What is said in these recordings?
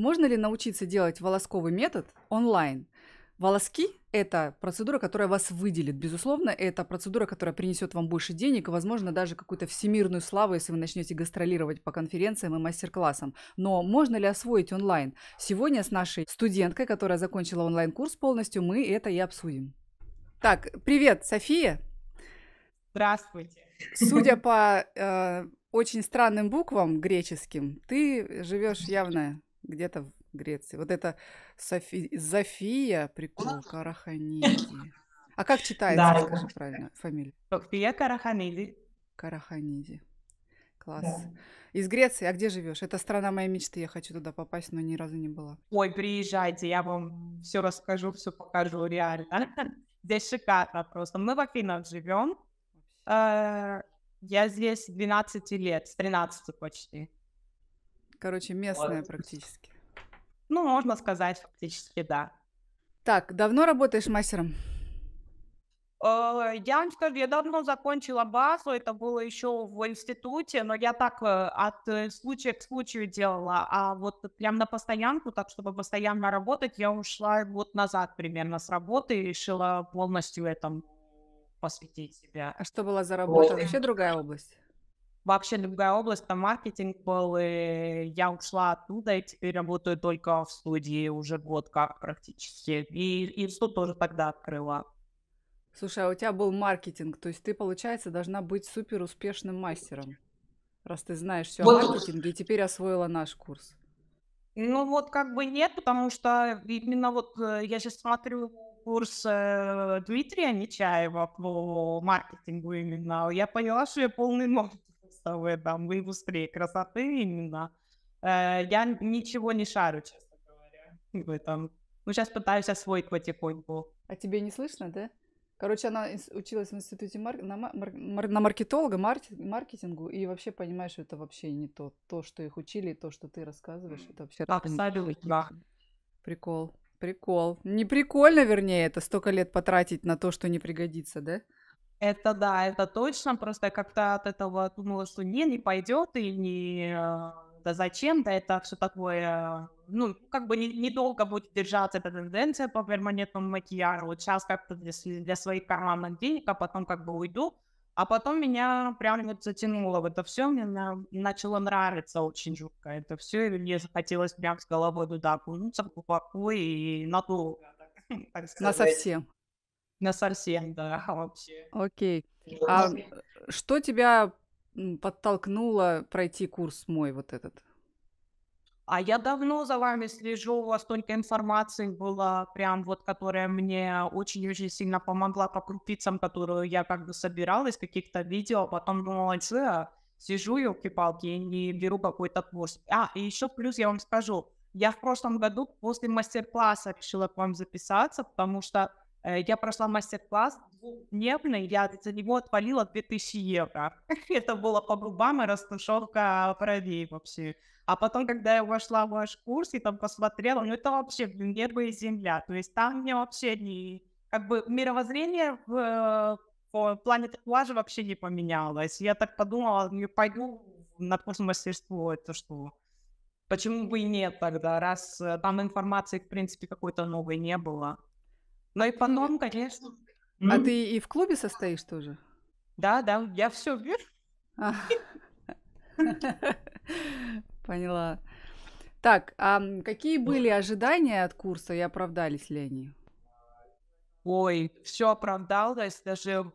Можно ли научиться делать волосковый метод онлайн? Волоски – это процедура, которая вас выделит. Безусловно, это процедура, которая принесет вам больше денег и, возможно, даже какую-то всемирную славу, если вы начнете гастролировать по конференциям и мастер-классам. Но можно ли освоить онлайн? Сегодня с нашей студенткой, которая закончила онлайн-курс полностью, мы это и обсудим. Так, привет, София. Здравствуйте. Судя по э, очень странным буквам греческим, ты живешь явно где-то в Греции. Вот это Софи... София, прикол Караханиди. А как читается, да. скажи правильно, фамилия? София Караханиди. Караханиди. Класс. Да. Из Греции, а где живешь? Это страна моей мечты, я хочу туда попасть, но ни разу не была. Ой, приезжайте, я вам все расскажу, все покажу, реально. Здесь шикарно просто. Мы в Афинах живем. Э, я здесь 12 лет, с 13 почти. Короче, местная вот. практически. Ну, можно сказать, фактически, да. Так, давно работаешь мастером? Э, я вам скажу, я давно закончила базу, это было еще в институте, но я так э, от э, случая к случаю делала, а вот прям на постоянку, так чтобы постоянно работать, я ушла год назад примерно с работы и решила полностью этому посвятить себя. А что была за работа? Вообще другая область? вообще другая область, там маркетинг был, и я ушла оттуда, и теперь работаю только в студии уже год как практически. И, и тоже тогда открыла. Слушай, а у тебя был маркетинг, то есть ты, получается, должна быть супер успешным мастером, раз ты знаешь все вот. о маркетинге и теперь освоила наш курс. Ну вот как бы нет, потому что именно вот э, я сейчас смотрю курс э, Дмитрия Нечаева по маркетингу именно, я поняла, что я полный ноль просто в этом, в индустрии красоты именно. Э, я ничего не шарю, честно говоря, в этом. Ну, сейчас пытаюсь освоить потихоньку. А тебе не слышно, да? Короче, она училась в институте мар... на, мар... на маркетолога, мар... маркетингу, и вообще понимаешь, что это вообще не то. То, что их учили, то, что ты рассказываешь, это вообще... Абсолютно. Прикол. Прикол. Не прикольно, вернее, это столько лет потратить на то, что не пригодится, да? Это да, это точно. Просто я как-то от этого думала, что не, не пойдет и не а, да зачем, да это все такое, ну, как бы недолго не будет держаться эта тенденция по перманентному макияжу. Вот сейчас как-то для, для своих карманных денег, а потом как бы уйду. А потом меня прям вот затянуло в это все, мне на, начало нравиться очень жутко это все, и мне захотелось прям с головой туда окунуться, глубоко и надолго. Так, так на совсем на совсем, да, вообще. Окей. А э, что тебя подтолкнуло пройти курс мой вот этот? А я давно за вами слежу, у вас только информации было, прям вот, которая мне очень-очень сильно помогла по крупицам, которую я как бы собирала из каких-то видео, а потом думала, что сижу, и палки и не беру какой-то курс. А, и еще плюс я вам скажу, я в прошлом году после мастер-класса решила к вам записаться, потому что Э, я прошла мастер-класс двухдневный, я за него отвалила 2000 евро. Это было по губам и растушевка бровей вообще. А потом, когда я вошла в ваш курс и там посмотрела, ну это вообще блин, небо и земля. То есть там мне вообще не... Как бы мировоззрение в, в плане татуажа вообще не поменялось. Я так подумала, не пойду на курс мастерство, это что? Почему бы и нет тогда, раз э, там информации, в принципе, какой-то новой не было. Но ну, и по а потом, конечно. А ты и в клубе состоишь тоже? Да, да, я все вижу. А. Поняла. Так, а какие были ожидания от курса и оправдались ли они? Ой, все оправдалось даже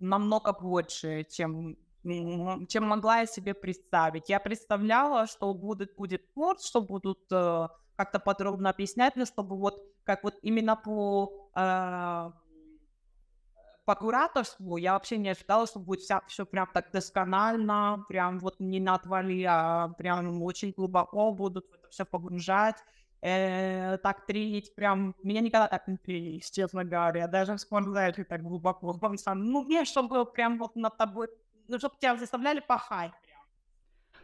намного больше, чем чем могла я себе представить. Я представляла, что будет, будет курс, что будут э, как-то подробно объяснять, но чтобы вот как вот именно по э, по кураторству я вообще не ожидала, что будет вся, все прям так досконально, прям вот не на отвали, а прям очень глубоко будут это все погружать, э, так тренить, прям, меня никогда так не тренили, честно говоря, даже в спортзале так глубоко, ну, мне, чтобы прям вот над тобой, ну, чтобы тебя заставляли пахать,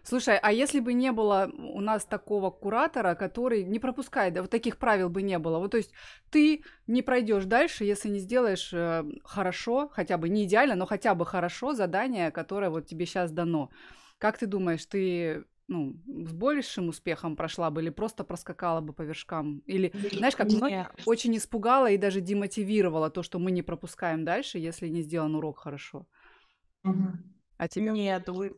Слушай, а если бы не было у нас такого куратора, который не пропускает, да, вот таких правил бы не было. Вот, то есть ты не пройдешь дальше, если не сделаешь э, хорошо, хотя бы не идеально, но хотя бы хорошо задание, которое вот тебе сейчас дано. Как ты думаешь, ты ну, с большим успехом прошла бы или просто проскакала бы по вершкам? Или, знаешь, как многих очень испугала и даже демотивировала то, что мы не пропускаем дальше, если не сделан урок хорошо. Угу. А тебе? Нет, вы...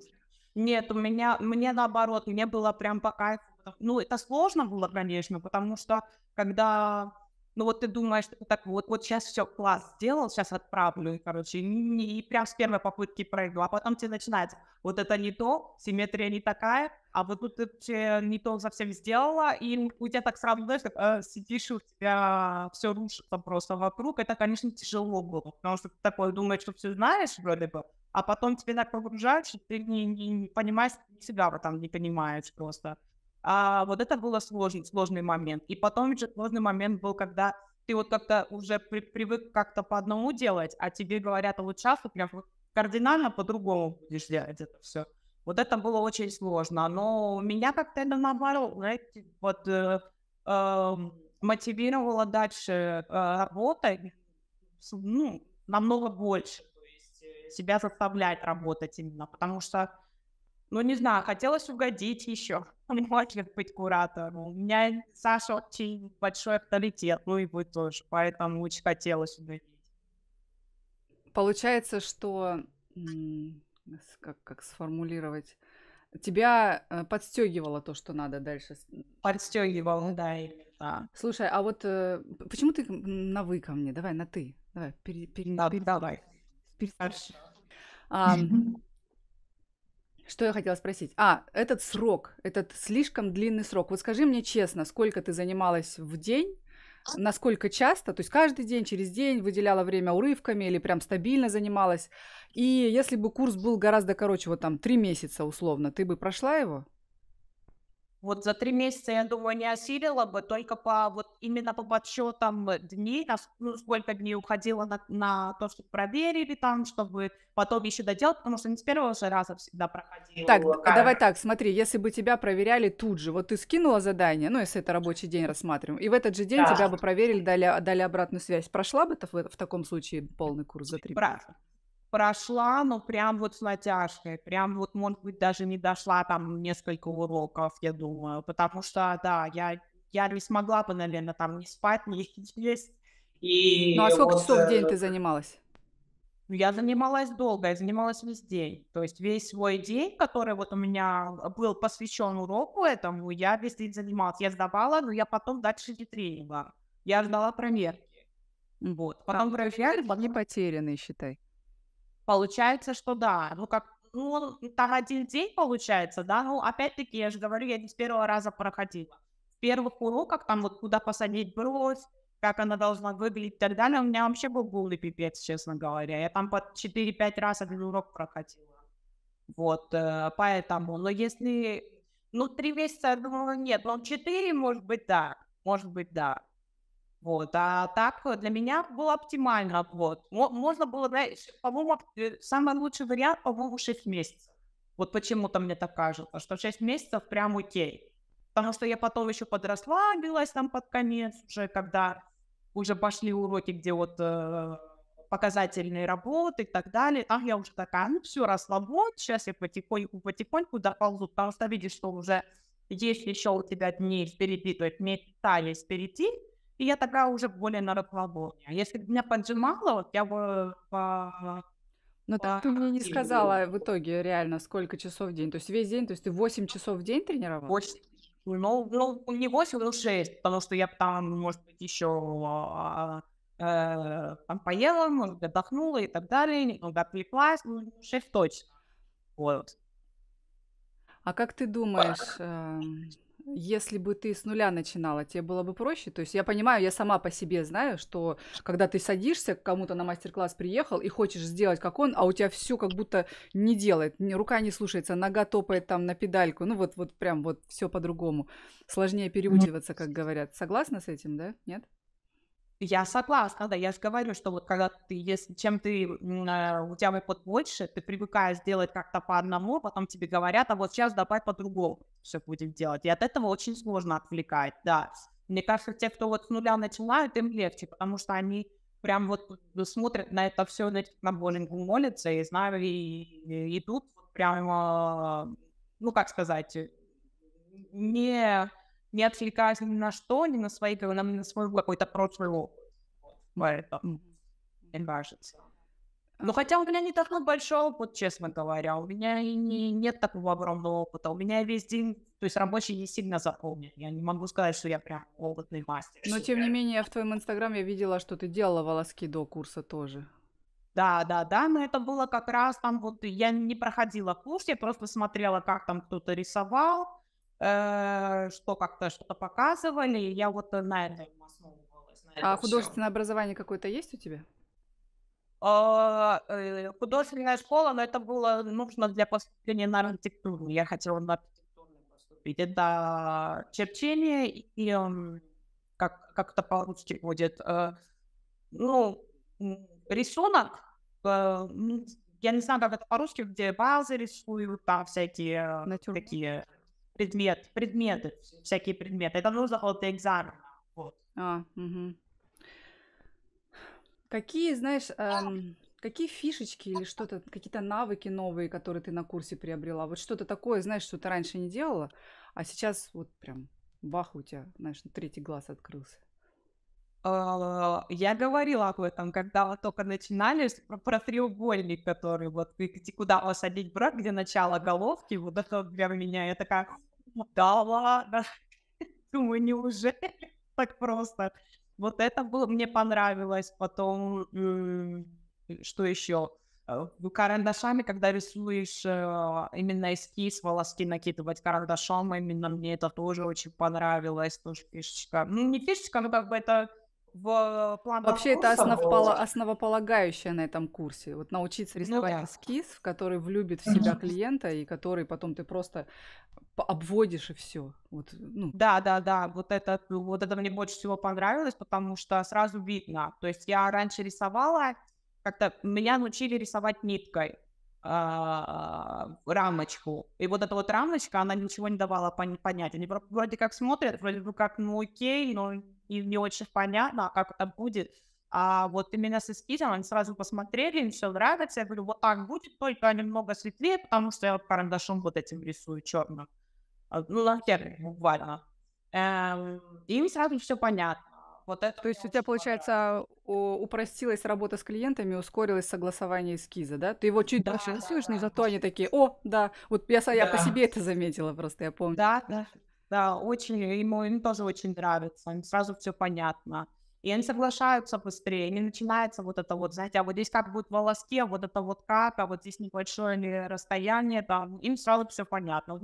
Нет, у меня, мне наоборот, мне было прям по кайфу. Ну, это сложно было, конечно, потому что когда ну вот ты думаешь, что так вот, вот сейчас все, класс, сделал, сейчас отправлю, и, короче, и, и прям с первой попытки прыгал, а потом тебе начинается, вот это не то, симметрия не такая, а вот тут ты не то совсем сделала, и у тебя так сразу, знаешь, так, э, сидишь, и у тебя все рушится просто вокруг, это, конечно, тяжело было, потому что ты такой думаешь, что все знаешь вроде бы, а потом тебе так погружают, что ты не, не, не понимаешь, себя там не понимаешь просто. А вот это был сложный, сложный момент. И потом еще сложный момент был, когда ты вот как-то уже при, привык как-то по одному делать, а тебе говорят, а вот сейчас ты прям кардинально по-другому будешь делать это все. Вот это было очень сложно. Но меня как-то это наоборот, знаете, вот э, э, мотивировало дальше э, работать ну, намного больше. То есть э, себя заставлять работать именно, потому что ну, не знаю, хотелось угодить еще, может быть, куратору. У меня Саша очень большой авторитет, ну и вы тоже, поэтому очень хотелось угодить. Получается, что... Как, как сформулировать? Тебя э, подстегивало то, что надо дальше. Подстегивало, да, и да. Слушай, а вот э, почему ты на вы ко мне? Давай на ты. Давай, пере, пере, да, пере... давай. Пере... А, что я хотела спросить? А, этот срок, этот слишком длинный срок. Вот скажи мне честно, сколько ты занималась в день, а? насколько часто, то есть каждый день, через день выделяла время урывками или прям стабильно занималась. И если бы курс был гораздо короче, вот там три месяца условно, ты бы прошла его? Вот за три месяца, я думаю, не осилила бы, только по вот именно по подсчетам э, дней, ну, сколько дней уходило на, на то, чтобы проверили там, чтобы потом еще доделать, потому что не с первого же раза всегда проходила. Так, камера. давай так, смотри, если бы тебя проверяли тут же, вот ты скинула задание, ну, если это рабочий день рассматриваем, и в этот же день да. тебя бы проверили, дали, дали обратную связь, прошла бы ты в, в таком случае полный курс за три месяца? прошла, но прям вот с натяжкой, прям вот, может быть, даже не дошла там несколько уроков, я думаю, потому что, да, я, я не смогла бы, наверное, там не спать, не есть. Ну, И ну а сколько вот, часов в день ты э, занималась? Ну, я занималась долго, я занималась весь день. То есть весь свой день, который вот у меня э, был посвящен уроку этому, я весь день занималась. Я сдавала, но я потом дальше не тренила. Я ждала проверки. Вот. Потом проверяли. Потом... Не потерянные считай. Получается, что да. Ну, как, ну, там один день получается, да, ну, опять-таки, я же говорю, я не с первого раза проходила. В первых уроках, там вот куда посадить бровь, как она должна выглядеть и так далее, у меня вообще был полный пипец, честно говоря. Я там по 4-5 раз один урок проходила. Вот, э, поэтому, но если, ну, 3 месяца, я думала, нет, ну 4, может быть, да, может быть, да. Вот. А так э, для меня было оптимально. Вот. Можно было, по-моему, э, самый лучший вариант, по-моему, 6 месяцев. Вот почему-то мне так кажется, что 6 месяцев прям окей. Потому что я потом еще подрасслабилась там под конец, уже когда уже пошли уроки, где вот э, показательные работы и так далее. Там я уже такая, ну все, расслабон, сейчас я потихоньку-потихоньку доползу, потому что видишь, что уже есть еще у тебя дни впереди, то есть месяца впереди, и я тогда уже более на расслабоне. Если бы меня поджимало, вот я бы по... Ну по... так ты мне не сказала в итоге реально, сколько часов в день. То есть весь день, то есть ты 8 часов в день тренировал? 8. Ну, ну не 8, но 6, потому что я там, может быть, еще а, э, там поела, может быть, отдохнула и так далее, немного ну, отвлеклась, ну, 6 точно. Вот. А как ты думаешь, эм, если бы ты с нуля начинала, тебе было бы проще. То есть я понимаю, я сама по себе знаю, что когда ты садишься, к кому-то на мастер-класс приехал и хочешь сделать как он, а у тебя все как будто не делает, рука не слушается, нога топает там на педальку, ну вот вот прям вот все по-другому. Сложнее ну, переучиваться, как говорят. Согласна с этим, да? Нет? Я согласна, да, я же говорю, что вот когда ты, если чем ты, э, у тебя выпад больше, ты привыкаешь делать как-то по одному, потом тебе говорят, а вот сейчас давай по-другому все будем делать. И от этого очень сложно отвлекать, да. Мне кажется, те, кто вот с нуля начинают, им легче, потому что они прям вот смотрят на это все, на, на боулинг молятся и знаю, и, и идут прямо, ну, как сказать, не не отвлекаясь ни на что, ни на свои, как на, на свой какой-то прошлый опыт. Поэтому, мне кажется. Ну, хотя у меня не такой большой опыт, честно говоря. У меня и не, нет такого огромного опыта. У меня весь день, то есть рабочий не сильно запомнен. Я не могу сказать, что я прям опытный мастер. Но, тем не менее, в твоем инстаграм я видела, что ты делала волоски до курса тоже. Да, да, да, но это было как раз там вот, я не проходила курс, я просто смотрела, как там кто-то рисовал, Э, что как-то что-то показывали. я вот э, на этом основывалась. На этом а художественное всем. образование какое-то есть у тебя? А, э, художественная школа, но это было нужно для поступления на архитектуру. Я хотела на архитектурную поступить. Это черчение и эм, как, как это по-русски будет, ну, рисунок, ну, я не знаю, как это по-русски, где базы рисуют, там всякие Натюрморт. такие предмет, предметы, всякие предметы. Это нужно от экзамена. Вот. А, угу. Какие, знаешь, эм, какие фишечки или что-то, какие-то навыки новые, которые ты на курсе приобрела? Вот что-то такое, знаешь, что ты раньше не делала, а сейчас вот прям бах, у тебя, знаешь, третий глаз открылся. А, я говорила об этом, когда вы только начинали, про, про треугольник, который вот куда посадить брат, где начало головки, вот это для меня, я такая, да ладно, думаю, неужели так просто? Вот это было, мне понравилось. Потом, э, что еще? Э, карандашами, когда рисуешь э, именно эскиз, волоски накидывать карандашом, именно мне это тоже очень понравилось, тоже фишечка. Ну, не фишечка, но как бы это в э, план Вообще это основопол... основополагающее на этом курсе. Вот научиться ну рисовать ну, да. эскиз, в который влюбит в себя mm-hmm. клиента, и который потом ты просто обводишь и все. Вот, ну. Да, да, да. Вот это, вот это мне больше всего понравилось, потому что сразу видно. То есть я раньше рисовала, как-то меня научили рисовать ниткой. А, а, рамочку. И вот эта вот рамочка, она ничего не давала пон- понять. Они вроде как смотрят, вроде как, ну окей, но и не очень понятно, а как это будет. А вот именно с эскизом они сразу посмотрели, им все нравится. Я говорю, вот так будет, только немного светлее, потому что я карандашом вот этим рисую черным. Ну, лакер буквально. Эм, им сразу все понятно. Вот это То есть у тебя, получается, упростилась работа с клиентами, ускорилось согласование эскиза, да? Ты его чуть да, дольше рисуешь, да, зато они такие, о, да, вот я, да. я по себе это заметила просто, я помню. Да, да, да, очень, ему, ему тоже очень нравится, сразу все понятно. И они соглашаются быстрее, не начинается вот это вот, знаете, а вот здесь как будет в волоске, вот это вот как, а вот здесь небольшое ли расстояние, там, им сразу все понятно.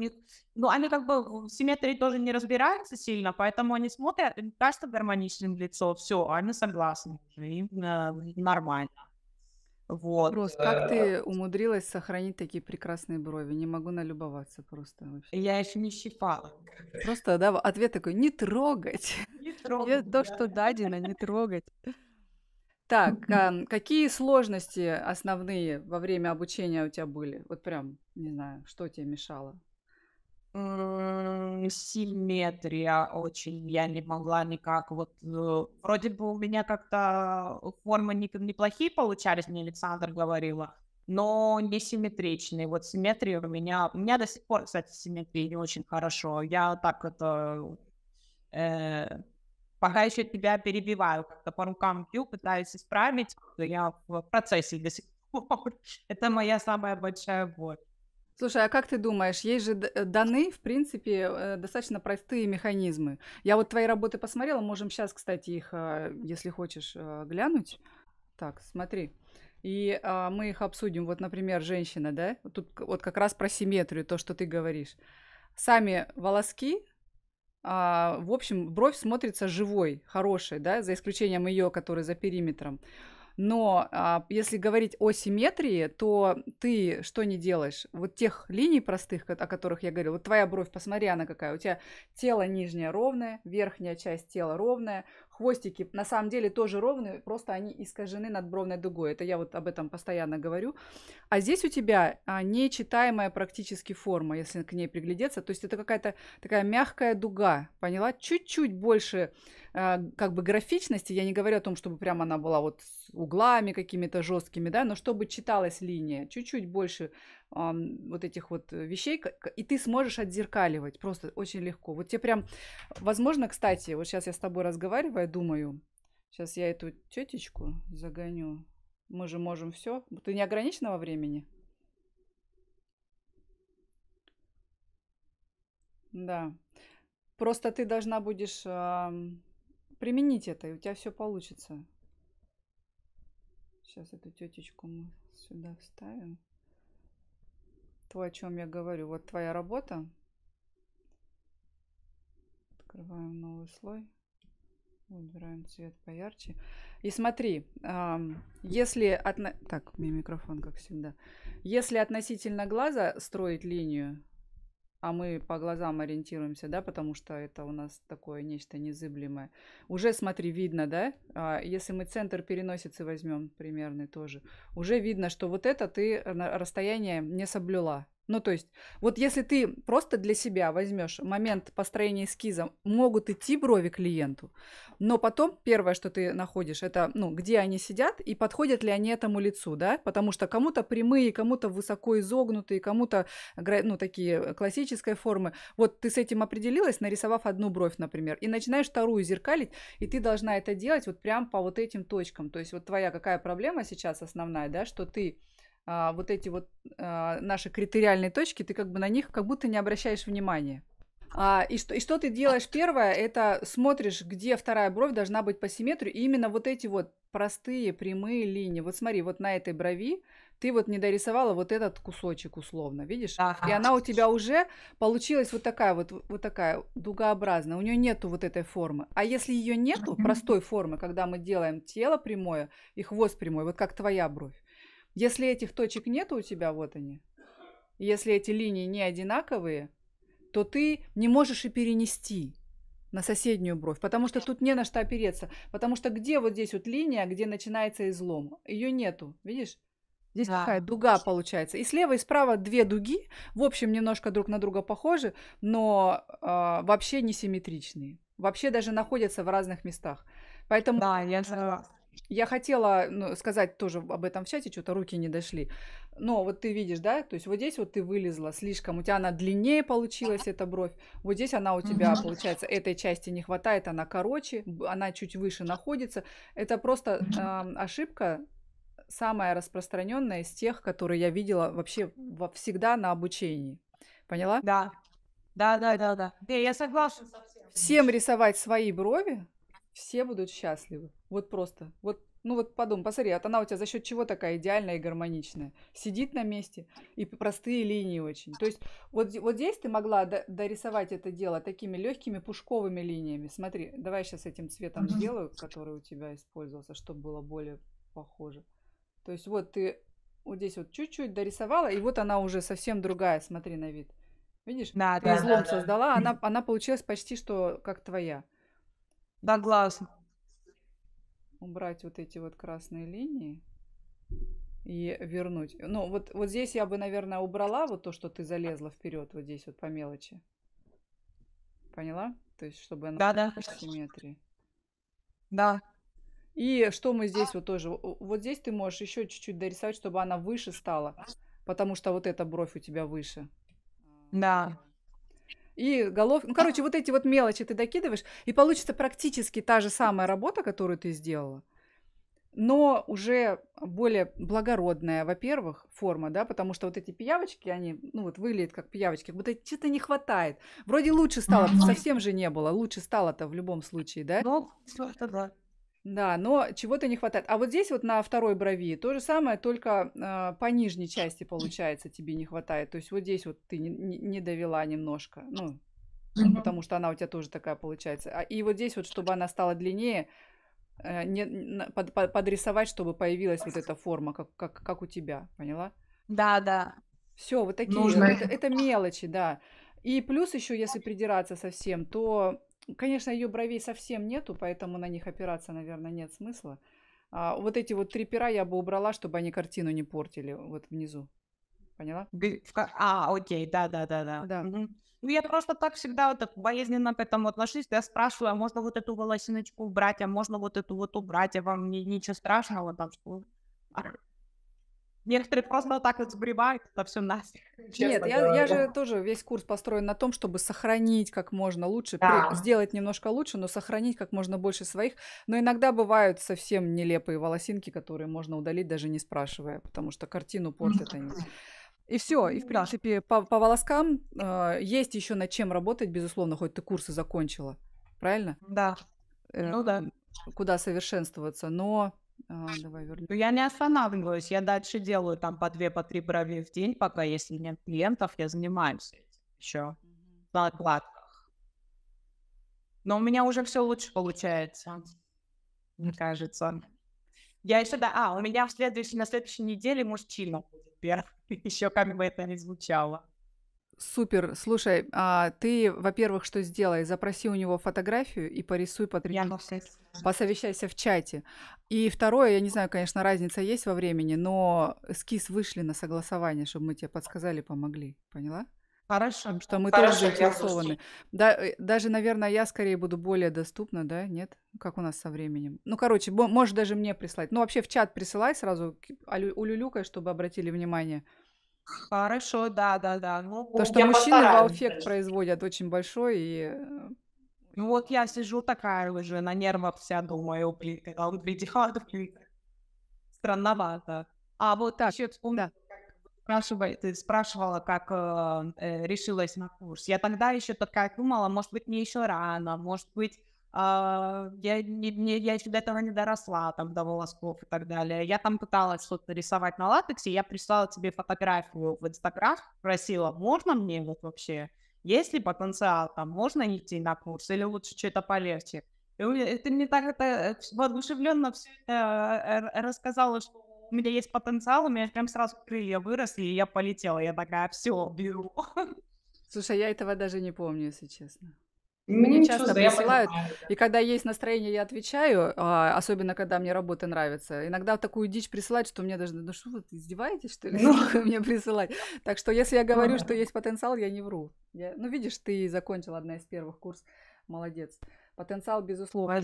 ну, они как бы в симметрии тоже не разбираются сильно, поэтому они смотрят, им кажется гармоничным лицо, все, они согласны, им э, нормально. Вот. Вопрос, как э, ты умудрилась сохранить такие прекрасные брови? Не могу налюбоваться просто вообще. Я еще не щипала. Просто, да, ответ такой, не трогать. Не трогать. Да. То, что дадено, не трогать. Так, а, какие сложности основные во время обучения у тебя были? Вот прям, не знаю, что тебе мешало? симметрия очень, я не могла никак, вот, э, вроде бы у меня как-то формы не, неплохие получались, мне Александр говорила, но не симметричные, вот симметрия у меня, у меня до сих пор, кстати, симметрия не очень хорошо, я так это, э, пока еще тебя перебиваю, как-то по рукам пью пытаюсь исправить, я в процессе до сих пор, это моя самая большая боль. Слушай, а как ты думаешь, есть же э, даны, в принципе, э, достаточно простые механизмы. Я вот твои работы посмотрела, можем сейчас, кстати, их, а, если хочешь, а, глянуть. Так, смотри. И а, мы их обсудим. Вот, например, женщина, да? Тут вот как раз про симметрию, то, что ты говоришь. Сами волоски, в общем, бровь смотрится живой, хорошей, да, за исключением ее, которая за периметром. Но а, если говорить о симметрии, то ты что не делаешь? Вот тех линий простых, о которых я говорила, вот твоя бровь, посмотри, она какая. У тебя тело нижнее ровное, верхняя часть тела ровная, хвостики на самом деле тоже ровные, просто они искажены над бровной дугой. Это я вот об этом постоянно говорю. А здесь у тебя а, нечитаемая практически форма, если к ней приглядеться. То есть это какая-то такая мягкая дуга, поняла? Чуть-чуть больше а, как бы графичности, я не говорю о том, чтобы прямо она была вот с углами какими-то жесткими, да, но чтобы читалась линия, чуть-чуть больше вот этих вот вещей, и ты сможешь отзеркаливать просто очень легко. Вот тебе прям, возможно, кстати, вот сейчас я с тобой разговариваю, думаю, сейчас я эту тетечку загоню, мы же можем все, ты не ограниченного времени? Да. Просто ты должна будешь применить это, и у тебя все получится. Сейчас эту тетечку мы сюда вставим. То, о чем я говорю. Вот твоя работа. Открываем новый слой. Выбираем цвет поярче. И смотри, если... Отно... Так, у меня микрофон, как всегда. Если относительно глаза строить линию, а мы по глазам ориентируемся, да, потому что это у нас такое нечто незыблемое. Уже, смотри, видно, да, а, если мы центр переносицы возьмем примерный тоже, уже видно, что вот это ты расстояние не соблюла, ну, то есть, вот если ты просто для себя возьмешь момент построения эскиза, могут идти брови клиенту, но потом первое, что ты находишь, это, ну, где они сидят и подходят ли они этому лицу, да, потому что кому-то прямые, кому-то высоко изогнутые, кому-то, ну, такие классические формы. Вот ты с этим определилась, нарисовав одну бровь, например, и начинаешь вторую зеркалить, и ты должна это делать вот прям по вот этим точкам. То есть, вот твоя какая проблема сейчас основная, да, что ты а, вот эти вот а, наши критериальные точки, ты как бы на них как будто не обращаешь внимания. А, и, что, и что ты делаешь первое, это смотришь, где вторая бровь должна быть по симметрию, и именно вот эти вот простые прямые линии. Вот смотри, вот на этой брови ты вот не дорисовала вот этот кусочек условно, видишь? Ага. И она у тебя уже получилась вот такая вот, вот такая дугообразная. У нее нету вот этой формы. А если ее нету, простой формы, когда мы делаем тело прямое и хвост прямой, вот как твоя бровь, если этих точек нет у тебя, вот они, если эти линии не одинаковые, то ты не можешь и перенести на соседнюю бровь, потому что тут не на что опереться, потому что где вот здесь вот линия, где начинается излом, ее нету, видишь? Здесь да. такая дуга получается. И слева, и справа две дуги, в общем, немножко друг на друга похожи, но э, вообще не симметричные. Вообще даже находятся в разных местах. Поэтому да, я согласна. Я хотела ну, сказать тоже об этом в чате, что-то руки не дошли. Но вот ты видишь, да, то есть вот здесь вот ты вылезла слишком, у тебя она длиннее получилась, эта бровь. Вот здесь она у тебя, угу. получается, этой части не хватает, она короче, она чуть выше находится. Это просто э, ошибка самая распространенная из тех, которые я видела вообще во, всегда на обучении. Поняла? Да. Да, да, да, да. Не, я согласна совсем. Всем рисовать свои брови, все будут счастливы. Вот просто. Вот, ну вот подумай, посмотри, вот она у тебя за счет чего такая идеальная и гармоничная? Сидит на месте и простые линии очень. То есть вот, вот здесь ты могла дорисовать это дело такими легкими пушковыми линиями. Смотри, давай сейчас этим цветом mm-hmm. сделаю, который у тебя использовался, чтобы было более похоже. То есть вот ты вот здесь вот чуть-чуть дорисовала, и вот она уже совсем другая, смотри на вид. Видишь? Да, ты да, излом да, создала, да. она, она получилась почти что как твоя. Да, глаз. Убрать вот эти вот красные линии и вернуть. Ну, вот, вот здесь я бы, наверное, убрала вот то, что ты залезла вперед, вот здесь вот по мелочи. Поняла? То есть, чтобы она да, да. в симметрии. Да. И что мы здесь вот тоже... Вот здесь ты можешь еще чуть-чуть дорисовать, чтобы она выше стала, потому что вот эта бровь у тебя выше. Да и голов. Ну, короче, вот эти вот мелочи ты докидываешь, и получится практически та же самая работа, которую ты сделала, но уже более благородная, во-первых, форма, да, потому что вот эти пиявочки, они, ну, вот выглядят как пиявочки, как будто чего то не хватает. Вроде лучше стало, совсем же не было, лучше стало-то в любом случае, да? Ну, да, да. Да, но чего-то не хватает. А вот здесь вот на второй брови то же самое, только э, по нижней части, получается, тебе не хватает. То есть вот здесь вот ты не, не довела немножко, ну, mm-hmm. потому что она у тебя тоже такая получается. А, и вот здесь вот, чтобы она стала длиннее, э, не, под, под, подрисовать, чтобы появилась вот эта форма, как, как, как у тебя, поняла? Да, да. Все, вот такие, Нужно. это, это мелочи, да. И плюс еще, если придираться совсем, то Конечно, ее бровей совсем нету, поэтому на них опираться, наверное, нет смысла. А, вот эти вот три пера я бы убрала, чтобы они картину не портили вот внизу. Поняла? А, окей, да, да, да, да. да. Угу. Ну, я просто так всегда вот так болезненно к этому отношусь. Я спрашиваю, а можно вот эту волосиночку убрать, а можно вот эту вот убрать, а вам ничего страшного там, что... Некоторые просто вот так вот сбривают, это все нафиг. Нет, я, я же тоже весь курс построен на том, чтобы сохранить как можно лучше, да. сделать немножко лучше, но сохранить как можно больше своих. Но иногда бывают совсем нелепые волосинки, которые можно удалить, даже не спрашивая, потому что картину портят они. И все, и в принципе по, по волоскам э, есть еще над чем работать, безусловно, хоть ты курсы закончила, правильно? Да. Э, ну да. Куда совершенствоваться, но а, давай вернем. Ну, я не останавливаюсь, я дальше делаю там по две, по три брови в день, пока если нет клиентов, я занимаюсь этим еще mm-hmm. на накладках. Но у меня уже все лучше получается, мне кажется. Я еще, да, а, у меня в следующей, на следующей неделе мужчина будет первый, еще как бы это ни звучало. Супер. Слушай, а ты, во-первых, что сделай? Запроси у него фотографию и порисуй по три. Я на всякий Посовещайся в чате. И второе, я не знаю, конечно, разница есть во времени, но эскиз вышли на согласование, чтобы мы тебе подсказали, помогли. Поняла? Хорошо. Что мы Хорошо, тоже заинтересованы. Да, э, даже, наверное, я скорее буду более доступна, да? Нет? Как у нас со временем? Ну, короче, можешь даже мне прислать. Ну, вообще в чат присылай сразу улюлюкой, чтобы обратили внимание. Хорошо, да, да, да. Ну, То, что мужчины в валфект производят очень большой, и э, ну, вот я сижу такая уже на нервах вся, думаю, блин, когда он придет, ну, блин, странновато. А вот так, еще вспомнила, да. ты спрашивала, как э, э, решилась на курс. Я тогда еще такая думала, может быть, мне еще рано, может быть, Uh, я, не, не, я еще до этого не доросла, там, до волосков и так далее. Я там пыталась что-то рисовать на латексе, я прислала тебе фотографию в Инстаграм, просила, можно мне вот вообще? Есть ли потенциал, там, можно идти на курс или лучше что-то полегче? И у меня, ты мне так это э, воодушевленно все это э, рассказала, что у меня есть потенциал, у меня прям сразу крылья выросли, и я полетела. Я такая, все, беру. Слушай, я этого даже не помню, если честно. Ну, мне Ничего часто присылают, и когда есть настроение, я отвечаю, а, особенно когда мне работа нравится. Иногда такую дичь присылают, что мне даже, ну что вы, издеваетесь, что ли, ну. мне присылать? Так что если я ну говорю, ну, что есть потенциал, я не вру. Я... Ну, видишь, ты закончил одна из первых курс, молодец. Потенциал, безусловно.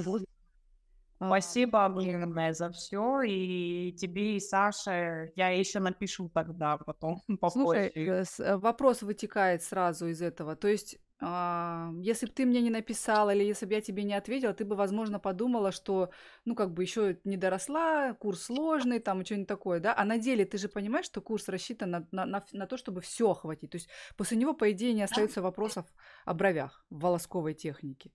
А, спасибо огромное за все. И тебе, и Саше. Я еще напишу тогда потом. Попозже. Слушай, э, э, вопрос вытекает сразу из этого. То есть а, если бы ты мне не написала или если бы я тебе не ответила, ты бы, возможно, подумала, что, ну, как бы еще не доросла, курс сложный, там, что-нибудь такое, да? А на деле ты же понимаешь, что курс рассчитан на, на, на, на то, чтобы все охватить. То есть после него, по идее, не остается вопросов о бровях в волосковой технике.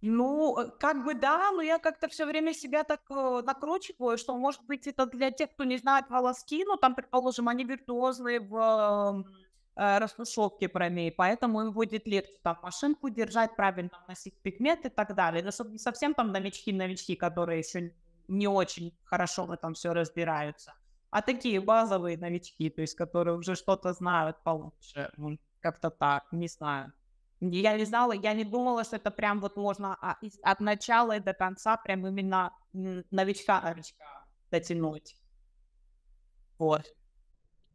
Ну, э, как бы да, но я как-то все время себя так э, накручиваю, что, может быть, это для тех, кто не знает волоски, но там, предположим, они виртуозные в э, Э, растушевки промей, поэтому им будет легче там машинку держать, правильно носить пигмент и так далее. Но чтобы не совсем там новички-новички, которые еще не очень хорошо в этом все разбираются, а такие базовые новички, то есть которые уже что-то знают получше, как-то так, не знаю. Я не знала, я не думала, что это прям вот можно а, от начала и до конца прям именно новичка-новичка дотянуть. Вот.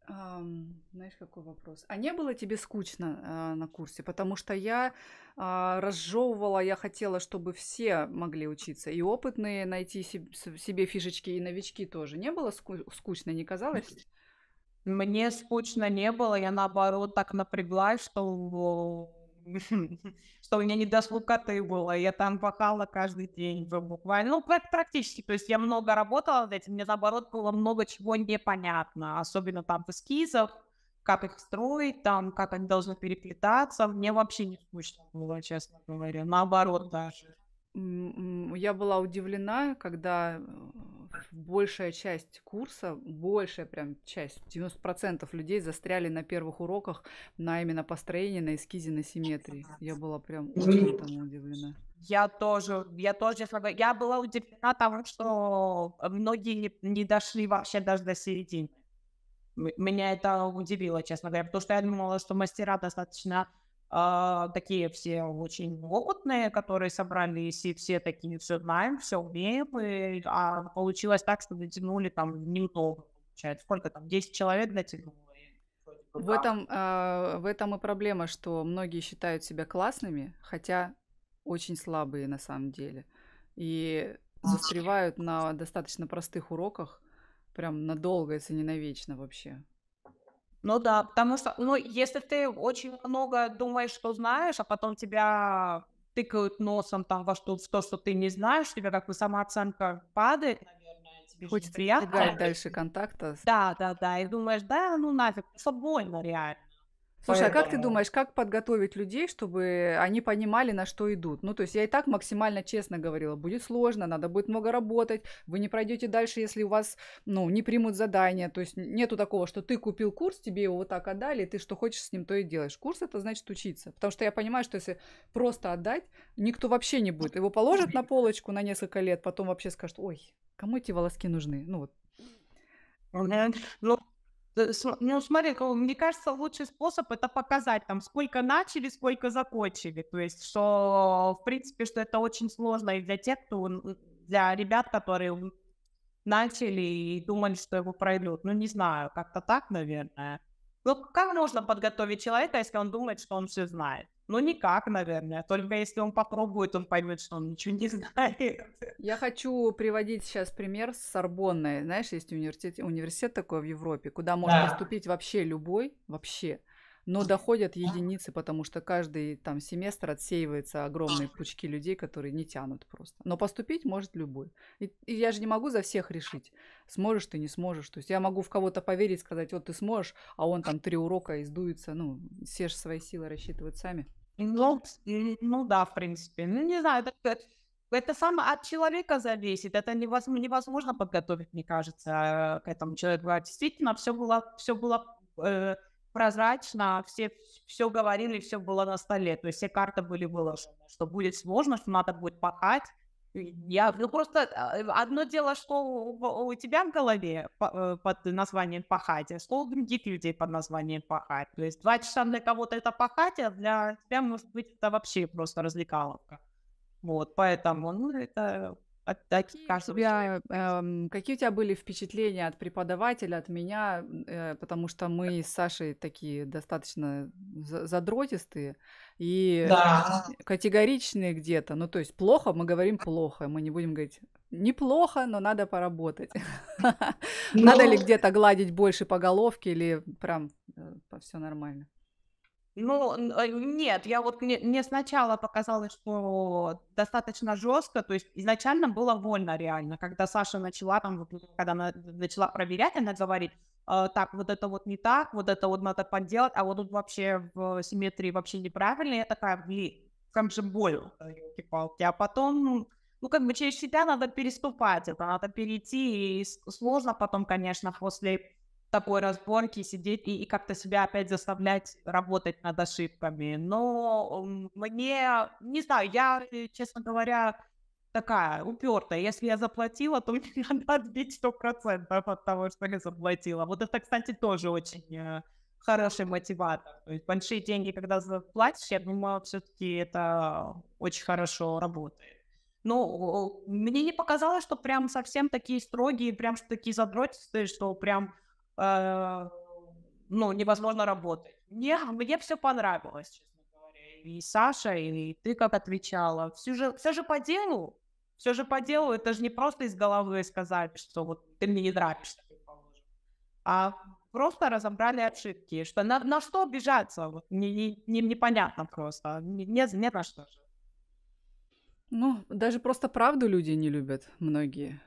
Знаешь, какой вопрос? А не было тебе скучно э, на курсе? Потому что я а, разжевывала, я хотела, чтобы все могли учиться. И опытные найти себе фишечки, и новички тоже. Не было скучно, не казалось? Мне скучно не было, я наоборот так напряглась, что что у меня не до слукоты было. Я там пахала каждый день буквально. Ну, практически. То есть я много работала над этим. Мне, наоборот, было много чего непонятно. Особенно там в эскизах, как их строить, там, как они должны переплетаться. Мне вообще не скучно было, честно говоря. Наоборот даже я была удивлена, когда э, большая часть курса, большая прям часть, 90% людей застряли на первых уроках на именно построении, на эскизе, на симметрии. Я была прям очень этому удивлена. Я тоже, я тоже, честно говоря, я была удивлена тому, что многие не дошли вообще даже до середины. Меня это удивило, честно говоря, потому что я думала, что мастера достаточно а, такие все очень опытные, которые собрались, и все такие все знаем, все умеем, и, а получилось так, что дотянули там неудобно, получается, сколько там, 10 человек дотянуло. И... В этом, э, в этом и проблема, что многие считают себя классными, хотя очень слабые на самом деле. И застревают на достаточно простых уроках, прям надолго, если не навечно вообще. Ну да, потому что, ну, если ты очень много думаешь, что знаешь, а потом тебя тыкают носом там во что, в то, что ты не знаешь, тебе как бы самооценка падает, наверное, тебе Хочется приятно. дальше контакта. Да, да, да, и думаешь, да, ну нафиг, свободно реально. Слушай, Поэтому... а как ты думаешь, как подготовить людей, чтобы они понимали, на что идут? Ну, то есть я и так максимально честно говорила, будет сложно, надо будет много работать, вы не пройдете дальше, если у вас, ну, не примут задание. То есть нету такого, что ты купил курс, тебе его вот так отдали, и ты что хочешь с ним, то и делаешь. Курс это значит учиться. Потому что я понимаю, что если просто отдать, никто вообще не будет. Его положат на полочку на несколько лет, потом вообще скажут, ой, кому эти волоски нужны? Ну вот. Ну, Э, ну, смотри, мне кажется, лучший способ это показать там, сколько начали, сколько закончили. То есть, что, в принципе, что это очень сложно и для тех, кто, для ребят, которые начали и думали, что его пройдут. Ну, не знаю, как-то так, наверное. Ну, как можно подготовить человека, если он думает, что он все знает? Ну, никак, наверное. Только если он попробует, он поймет, что он ничего не знает. Я хочу приводить сейчас пример с Сорбонной. Знаешь, есть университет, университет такой в Европе, куда может да. поступить вообще любой, вообще но доходят единицы, потому что каждый там семестр отсеивается огромные пучки людей, которые не тянут просто. Но поступить может любой. И, и я же не могу за всех решить, сможешь ты, не сможешь. То есть я могу в кого-то поверить, сказать, вот ты сможешь, а он там три урока издуется. Ну, все же свои силы рассчитывают сами. Ну, ну да, в принципе. Ну, не знаю, это, это сам от человека зависит. Это невозможно, невозможно подготовить, мне кажется, э, к этому человеку. А действительно, все было, все было э, прозрачно, все все говорили, все было на столе, то есть все карты были выложены, что будет сложно, что надо будет пахать. Я, ну просто э, одно дело, что у, у тебя в голове э, под названием пахать, а что у других людей под названием пахать. То есть два часа для кого-то это пахать, а для тебя, может быть, это вообще просто развлекаловка. Вот, поэтому, ну, это от а таких тебя, эм, какие у тебя были впечатления от преподавателя, от меня, э, потому что мы с Сашей такие достаточно задротистые и да. категоричные где-то. Ну, то есть плохо, мы говорим плохо, мы не будем говорить неплохо, но надо поработать. Надо ли ну где-то гладить больше по головке или прям э, все нормально? Ну, э, нет, я вот мне, мне сначала показалось, что достаточно жестко, то есть изначально было вольно реально, когда Саша начала там, когда она начала проверять, она говорит, э, так, вот это вот не так, вот это вот надо подделать, а вот тут вообще в симметрии вообще неправильно, я такая, блин, как же больно, елки-палки, а потом, ну, как бы через себя надо переступать, это надо перейти, и сложно потом, конечно, после такой разборки сидеть и, и как-то себя опять заставлять работать над ошибками. Но мне, не знаю, я, э, честно говоря, такая упертая. Если я заплатила, то мне надо отбить 100% от того, что я заплатила. Вот это, кстати, тоже очень э, хороший мотиватор. То есть большие деньги, когда заплатишь, я думаю, все-таки это очень хорошо работает. Ну, мне не показалось, что прям совсем такие строгие, прям что такие задротистые, что прям а, ну, невозможно работать. Мне, мне все понравилось, честно говоря. И Саша, и ты как отвечала. Все же, все же по делу. Все же по делу. Это же не просто из головы сказать, что вот ты мне не нравишься, А просто разобрали ошибки. Что, на, на что обижаться? Вот, не, не, не, непонятно просто. Нет, нет на что же. Ну, даже просто правду люди не любят многие.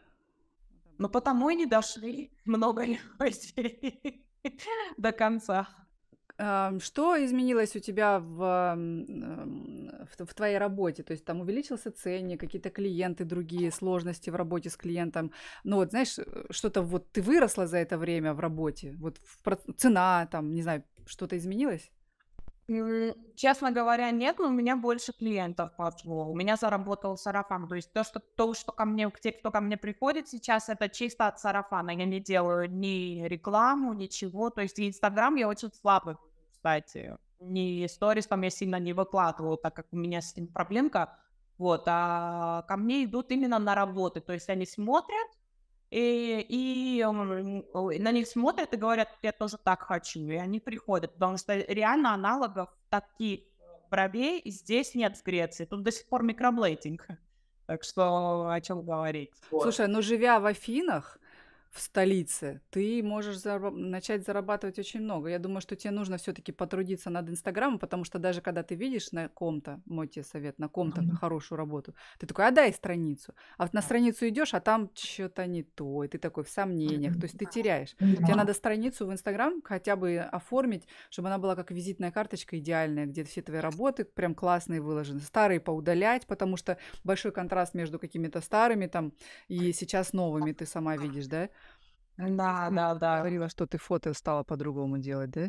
Но потому и не дошли много людей до конца. Что изменилось у тебя в, в, в твоей работе? То есть там увеличился ценник, какие-то клиенты другие, сложности в работе с клиентом. Ну вот, знаешь, э, что-то вот ты выросла за это время в работе? Вот в, цена там, не знаю, что-то изменилось? Честно говоря, нет, но у меня больше клиентов пошло. У меня заработал сарафан. То есть то, что, то, что ко мне, те, кто ко мне приходит сейчас, это чисто от сарафана. Я не делаю ни рекламу, ничего. То есть Инстаграм я очень слабый, кстати. Ни сторис там я сильно не выкладываю, так как у меня с ним проблемка. Вот, а ко мне идут именно на работы. То есть они смотрят, и, и на них смотрят и говорят, я тоже так хочу, и они приходят, потому что реально аналогов таких бровей здесь нет в Греции, тут до сих пор микроблейдинг, так что о чем говорить. Вот. Слушай, ну живя в Афинах, в столице, ты можешь зараб- начать зарабатывать очень много. Я думаю, что тебе нужно все-таки потрудиться над Инстаграмом, потому что даже когда ты видишь на ком-то, мой тебе совет, на ком-то mm-hmm. хорошую работу, ты такой, а дай страницу. А вот на страницу идешь, а там что-то не то, и ты такой в сомнениях, mm-hmm. то есть ты теряешь. Mm-hmm. Тебе надо страницу в Инстаграм хотя бы оформить, чтобы она была как визитная карточка идеальная, где все твои работы прям классные выложены, старые поудалять, потому что большой контраст между какими-то старыми там и сейчас новыми ты сама видишь, да? Да, да, да. Говорила, что ты фото стала по-другому делать, да?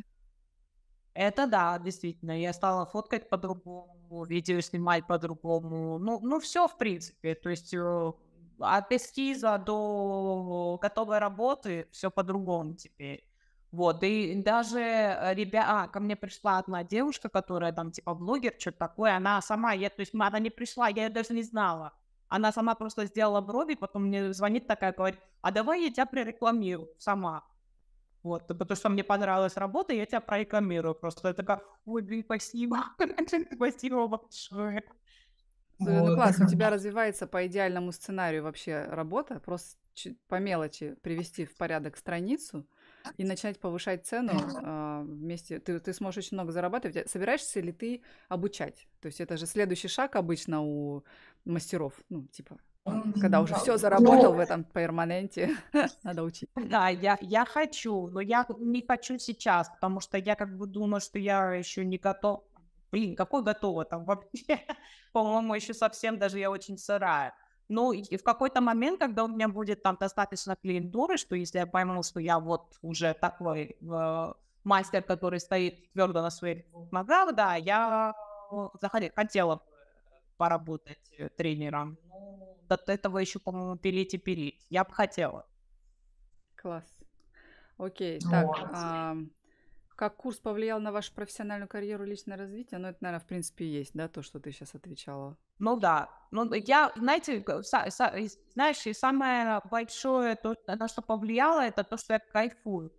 Это да, действительно. Я стала фоткать по-другому, видео снимать по-другому. Ну, ну все в принципе. То есть э, от эскиза до готовой работы все по-другому теперь. Вот, и даже э, ребя, а, ко мне пришла одна девушка, которая там типа блогер, что-то такое, она сама, я, то есть она не пришла, я ее даже не знала. Она сама просто сделала брови, потом мне звонит такая, говорит, а давай я тебя прорекламирую сама. Вот, потому что мне понравилась работа, я тебя прорекламирую. Просто я такая, ой, блин, спасибо, спасибо большое. Ну, ну класс, у тебя развивается по идеальному сценарию вообще работа, просто по мелочи привести в порядок страницу, и начать повышать цену э, вместе, ты, ты сможешь много зарабатывать. А собираешься ли ты обучать? То есть это же следующий шаг обычно у мастеров, ну, типа, а, когда ну уже все ну, заработал но... в этом перманенте, надо учить. Да, я, я хочу, но я не хочу сейчас, потому что я как бы думаю, что я еще не готов. Блин, какой готова там вообще? По-моему, еще совсем даже я очень сырая. Ну, и в какой-то момент, когда у меня будет там достаточно клиентуры, что если я пойму, что я вот уже такой э, мастер, который стоит твердо на своих ногах, да, я заходи, хотела поработать э, тренером. Но ну, от этого еще, по-моему, пилить и пилить. Я бы хотела. Класс. Окей, так, а, как курс повлиял на вашу профессиональную карьеру, личное развитие? Ну, это, наверное, в принципе, и есть, да, то, что ты сейчас отвечала. Ну да. Ну, я, знаете, э, са, са, знаешь, и самое большое, то, на что повлияло, это то, что я кайфую.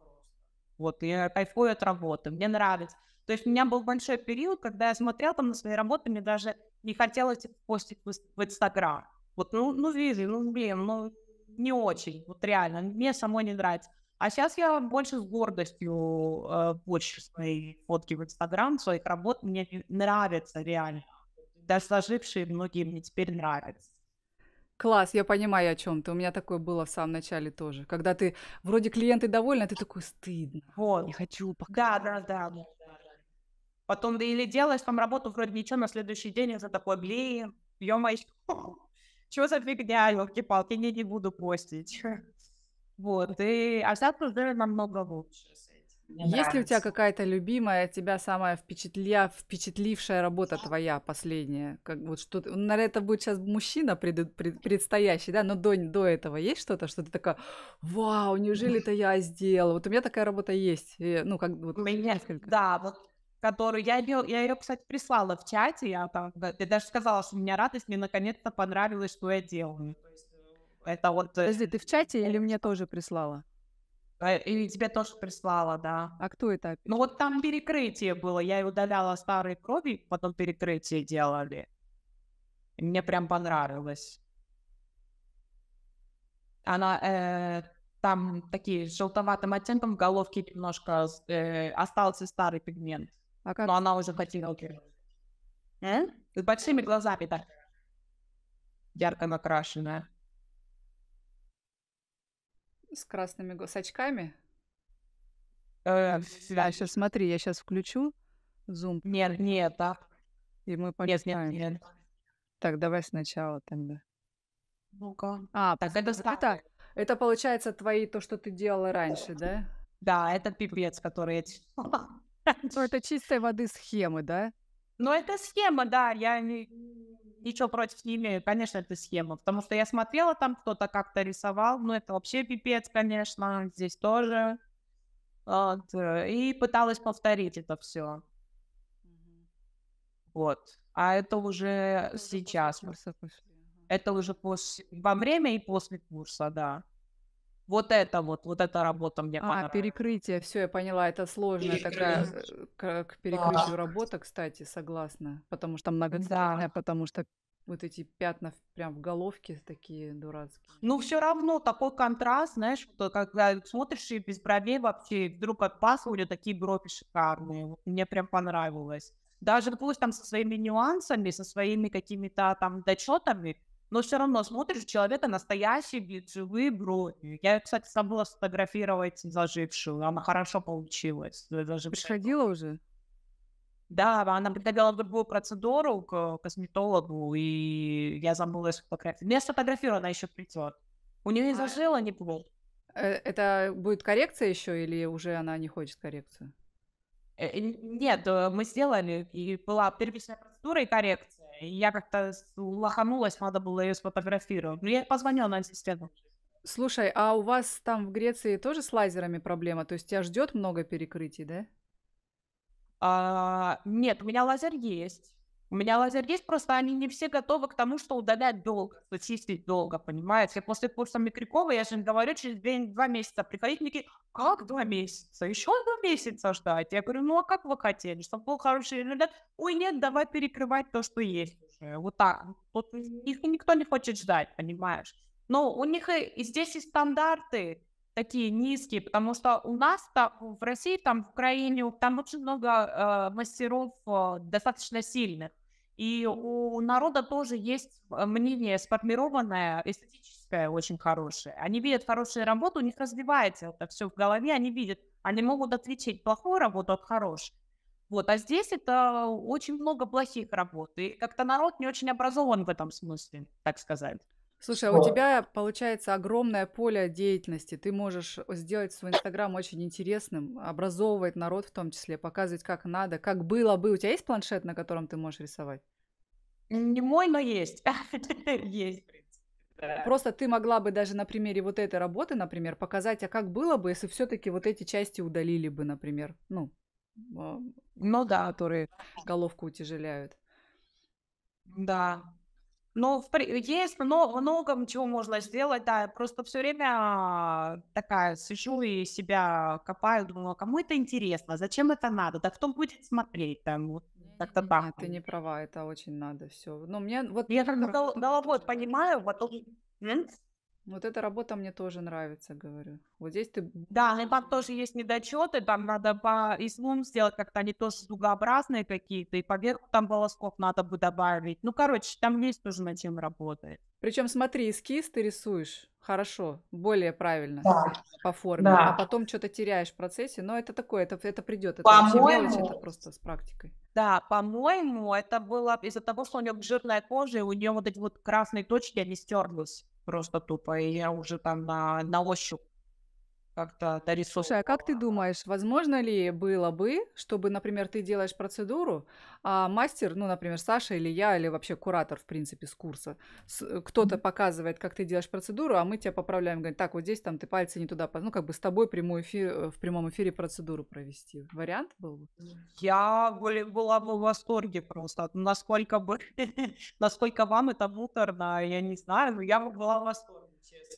Вот, я кайфую от работы, мне нравится. То есть у меня был большой период, когда я смотрела там на свои работы, мне даже не хотелось их постить в, в Инстаграм. Вот, ну, ну, вижу, ну, блин, ну, не очень, вот реально, мне самой не нравится. А сейчас я больше с гордостью э, почву свои фотки в Инстаграм, своих работ. Мне нравится реально. Даже сложившие многие мне теперь нравятся. Класс, я понимаю, о чем ты. У меня такое было в самом начале тоже. Когда ты вроде клиенты довольны, а ты такой стыдно. Вот. Не хочу показать. Да, да, да. Потом да или делаешь там работу, вроде ничего, на следующий день это такой, блин, ё-моё, чего за фигня, елки-палки, не, не буду постить. Вот, и, а сейчас уже намного лучше. Мне Есть нравится. ли у тебя какая-то любимая, тебя самая впечатля... впечатлившая работа твоя последняя? Как вот что ты... Ну, Наверное, это будет сейчас мужчина пред... Пред... предстоящий, да? Но до... до этого есть что-то, что ты такая, вау, неужели это я сделала? Вот у меня такая работа есть. И, ну, как вот, у меня, несколько. Да, вот которую я ее, я ее, кстати, прислала в чате, я там, я даже сказала, что у меня радость, мне наконец-то понравилось, что я делаю. То есть это вот... Э, Подожди, ты в чате или мне тоже прислала? Э, или тебе тоже прислала, да. А кто это? Ну вот там перекрытие было. Я удаляла старые крови, потом перекрытие делали. И мне прям понравилось. Она э, там такие желтоватым оттенком в головке немножко э, остался старый пигмент. А как? Но она уже хотела. Э? С большими глазами так. Ярко накрашенная с красными с очками. Э, я сейчас смотри, я сейчас включу зум. Нет, нет, да. И мы почитаем. Нет, нет, нет. Так, давай сначала тогда. Ну-ка. А, так это, это, это получается твои то, что ты делала раньше, да? Да, это пипец, который я Ну, это чистой воды схемы, да? Ну, это схема, да. Я не, ничего против не имею, конечно, эту схему, потому что я смотрела там, кто-то как-то рисовал, но ну, это вообще пипец, конечно, здесь тоже. Вот, а, и пыталась повторить это все. Вот. А это уже это сейчас. Это уже после, во время и после курса, да. Вот это вот, вот эта работа мне а, понравилась. А, перекрытие, все, я поняла, это сложная такая э, к, к перекрытию да. работа, кстати, согласна, потому что многоцветная, да. потому что вот эти пятна прям в головке такие дурацкие. Ну, все равно такой контраст, знаешь, что э, когда смотришь и без бровей вообще вдруг от паса у нее такие брови шикарные. Мне прям понравилось. Даже пусть там со своими нюансами, со своими какими-то там дочетами, но все равно смотришь, человека настоящий вид, живые брови. Я, кстати, забыла сфотографировать зажившую, она хорошо получилась. Э, зажившая. Приходила уже? Да, она предлагала другую процедуру к косметологу, и я забыла сфотографировать. А, не сфотографировала, она еще придет. У нее и зажила неплохо. Э, это будет коррекция еще или уже она не хочет коррекцию? Э, нет, мы сделали, и была первичная процедура и коррекция. Я как-то лоханулась, надо было ее сфотографировать. Но ну, я позвонила на ассистента. Слушай, а у вас там в Греции тоже с лазерами проблема? То есть тебя ждет много перекрытий, да? А, нет, у меня лазер есть. У меня лазер есть, просто они не все готовы к тому, что удалять долго, что чистить долго, понимаете? Я после курса Микрякова, я же говорю, через две, два месяца приходить, такие, как два месяца? Еще два месяца ждать? Я говорю, ну а как вы хотели, чтобы был хороший результат? Ой, нет, давай перекрывать то, что есть уже. Вот так. Тут их никто не хочет ждать, понимаешь? Но у них и, и здесь и стандарты, такие низкие, потому что у нас там, в России, там в Украине, там очень много э, мастеров э, достаточно сильных. И у народа тоже есть а, мнение сформированное, эстетическое очень хорошее. Они видят хорошую работу, у них развивается это все в голове, они видят, они могут отличить плохую работу от хорошей. Вот, а здесь это очень много плохих работ, и как-то народ не очень образован в этом смысле, так сказать. Слушай, а у тебя получается огромное поле деятельности. Ты можешь сделать свой Инстаграм очень интересным, образовывать народ в том числе, показывать, как надо, как было бы. У тебя есть планшет, на котором ты можешь рисовать? Не мой, но есть. Есть. Да. Просто ты могла бы даже на примере вот этой работы, например, показать, а как было бы, если все-таки вот эти части удалили бы, например, ну, а, ну да, которые головку утяжеляют. Да, но в, есть много, много чего можно сделать, да. просто все время э, такая сижу и себя копаю, думаю, а кому это интересно, зачем это надо, да кто будет смотреть там, вот ну, как-то так. Нет, ты не права, это очень надо все. Но мне вот я как гол- головой понимаю, вот. Вот эта работа мне тоже нравится, говорю. Вот здесь ты... Да, и там тоже есть недочеты, там надо по излом сделать как-то, они тоже дугообразные какие-то, и поверху там волосков надо бы добавить. Ну, короче, там есть тоже над чем работать. Причем смотри, эскиз ты рисуешь хорошо, более правильно да. по форме, да. а потом что-то теряешь в процессе, но это такое, это, это придет, это по-моему, мелочь, это просто с практикой. Да, по-моему, это было из-за того, что у нее жирная кожа, и у нее вот эти вот красные точки, они стерлись просто тупо, и я уже там на, на ощупь как-то дорисовывала. Слушай, а как ты думаешь, возможно ли было бы, чтобы, например, ты делаешь процедуру, а мастер, ну, например, Саша или я, или вообще куратор, в принципе, с курса, э, кто-то mm-hmm. показывает, как ты делаешь процедуру, а мы тебя поправляем, говорим, так, вот здесь там ты пальцы не туда, ну, как бы с тобой прямой эфир, э, в прямом эфире процедуру провести. Вариант был бы? Я была бы в восторге просто, насколько бы, насколько вам это муторно, я не знаю, но я бы была в восторге.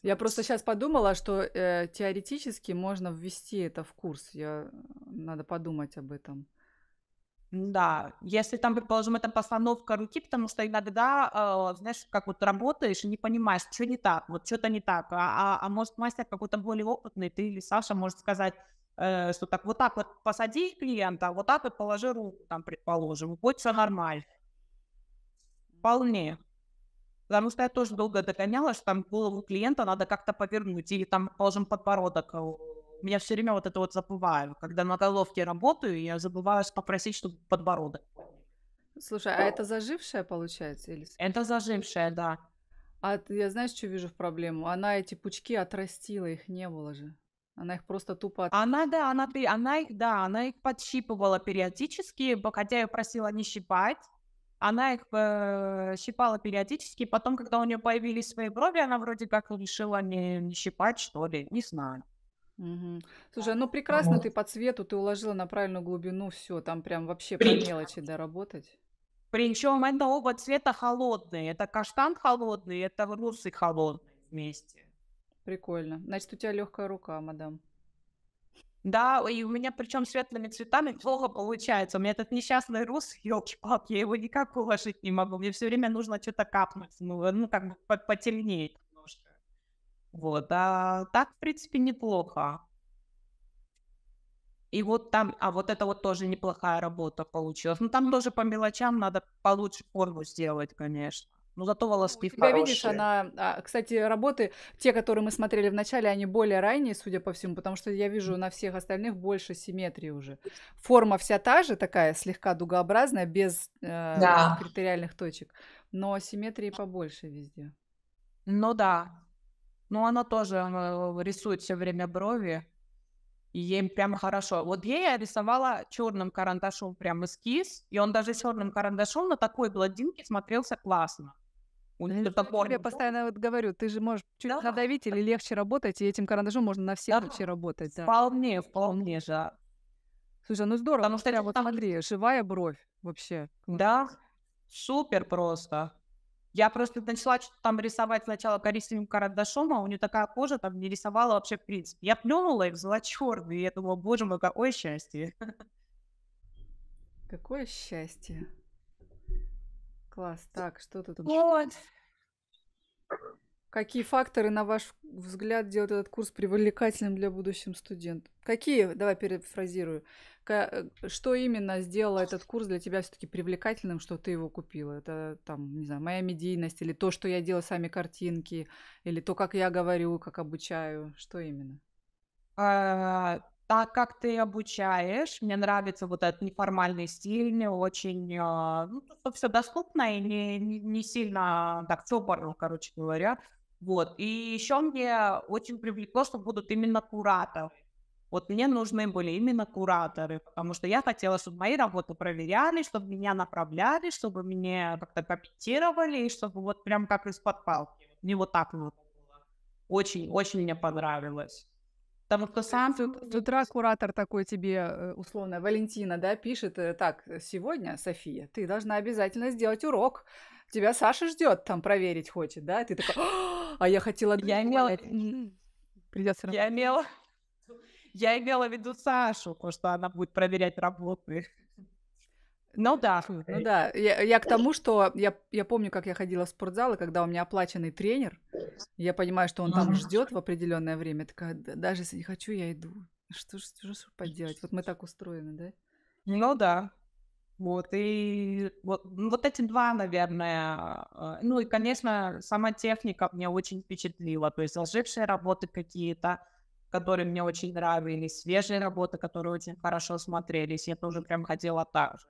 Я просто сейчас подумала, что э, теоретически можно ввести это в курс. Я... Надо подумать об этом. Да, если там, предположим, это постановка руки, потому что иногда, э, знаешь, как вот работаешь и не понимаешь, что не так, вот что-то не так, а, а, а может мастер какой-то более опытный, ты или Саша может сказать, э, что так вот так вот посади клиента, а вот так вот положи руку, там, предположим, будет все нормально. Вполне. Потому что я тоже долго догоняла, что там голову клиента надо как-то повернуть, или там, положим, подбородок. Э, у меня все время вот это вот забываю. Когда на головке работаю, я забываю попросить, чтобы подбородок. Слушай, а это зажившая получается? Или... Это зажившая, да. А я знаешь, что вижу в проблему? Она эти пучки отрастила, их не было же. Она их просто тупо... Она, да, она, она их, да, она их подщипывала периодически, хотя я просила не щипать она их э, щипала периодически. Потом, когда у нее появились свои брови, она вроде как решила не, не щипать, что ли, не знаю. Угу. Слушай, а ну прекрасно ты по цвету, ты уложила на правильную глубину, все, там прям вообще При... по мелочи доработать. Причем это оба цвета холодные. Это каштан холодный, это русый холодный вместе. Прикольно. Значит, у тебя легкая рука, мадам да, и у меня причем светлыми цветами плохо получается. У меня этот несчастный рус, елки-палки, я его никак уложить не могу. Мне все время нужно что-то капнуть, ну, э, ну как бы потемнее немножко. Вот, а так, в принципе, неплохо. И вот там, а вот это вот тоже неплохая работа получилась. Ну, там тоже по мелочам надо получше форму сделать, конечно. Ну зато волоски У тебя, хорошие. видишь, она... А, кстати, работы, те, которые мы смотрели в начале, они более ранние, судя по всему, потому что я вижу на всех остальных больше симметрии уже. Форма вся та же, такая слегка дугообразная, без э, да. критериальных точек, но симметрии побольше везде. Ну да. Ну она тоже э, рисует все время брови, и ей прямо хорошо. Вот ей я рисовала черным карандашом прям эскиз, и он даже черным карандашом на такой гладинке смотрелся классно. У э, Я постоянно вот говорю, ты же можешь чуть да. надавить или легче работать, и этим карандашом можно на всех да. вообще работать. Да. Вполне, вполне же. А. Слушай, ну здорово. Потому что прям, вот там... смотри, живая бровь вообще. Да, супер просто. Я просто начала что-то там рисовать сначала коричневым карандашом, а у нее такая кожа там не рисовала вообще в принципе. Я плюнула и взяла черный, и я думала, боже мой, какое счастье. Какое счастье. Класс. Так, что тут? Вот. Какие факторы, на ваш взгляд, делают этот курс привлекательным для будущих студентов? Какие, давай перефразирую, э, что именно сделало этот курс для тебя все-таки привлекательным, что ты его купила? Это там, не знаю, моя медийность или то, что я делаю сами картинки, или то, как я говорю, как обучаю, что именно? А, так как ты обучаешь, мне нравится вот этот неформальный стиль, не очень, а, ну, все доступно и не, не сильно так цепарно, короче говоря. Вот. И еще мне очень привлекло, что будут именно кураторы. Вот мне нужны были именно кураторы, потому что я хотела, чтобы мои работы проверяли, чтобы меня направляли, чтобы меня как-то копитировали и чтобы вот прям как из-под палки. Мне вот так вот Очень-очень мне понравилось. Потому что сам... С, с утра куратор такой тебе, э, условно, Валентина, да, пишет, э, так, э, сегодня, София, ты должна обязательно сделать урок. Тебя Саша ждет, там проверить хочет, да? ты такая, а я хотела... Я имела... Придется... Я имела... Я имела в виду Сашу, потому что она будет проверять работы. Ну да. Ну э, да. Я, я к тому, что я, я помню, как я ходила в спортзал, и когда у меня оплаченный тренер, я понимаю, что он там ждет в определенное время. Такая, даже если не хочу, я иду. Что же что, что поделать? Вот мы так устроены, да? Ну да. Вот, и вот, ну, вот эти два, наверное. А, ну и, конечно, сама техника мне очень впечатлила. То есть ожившие работы какие-то, которые мне очень нравились, свежие работы, которые очень хорошо смотрелись. Я тоже прям хотела так же.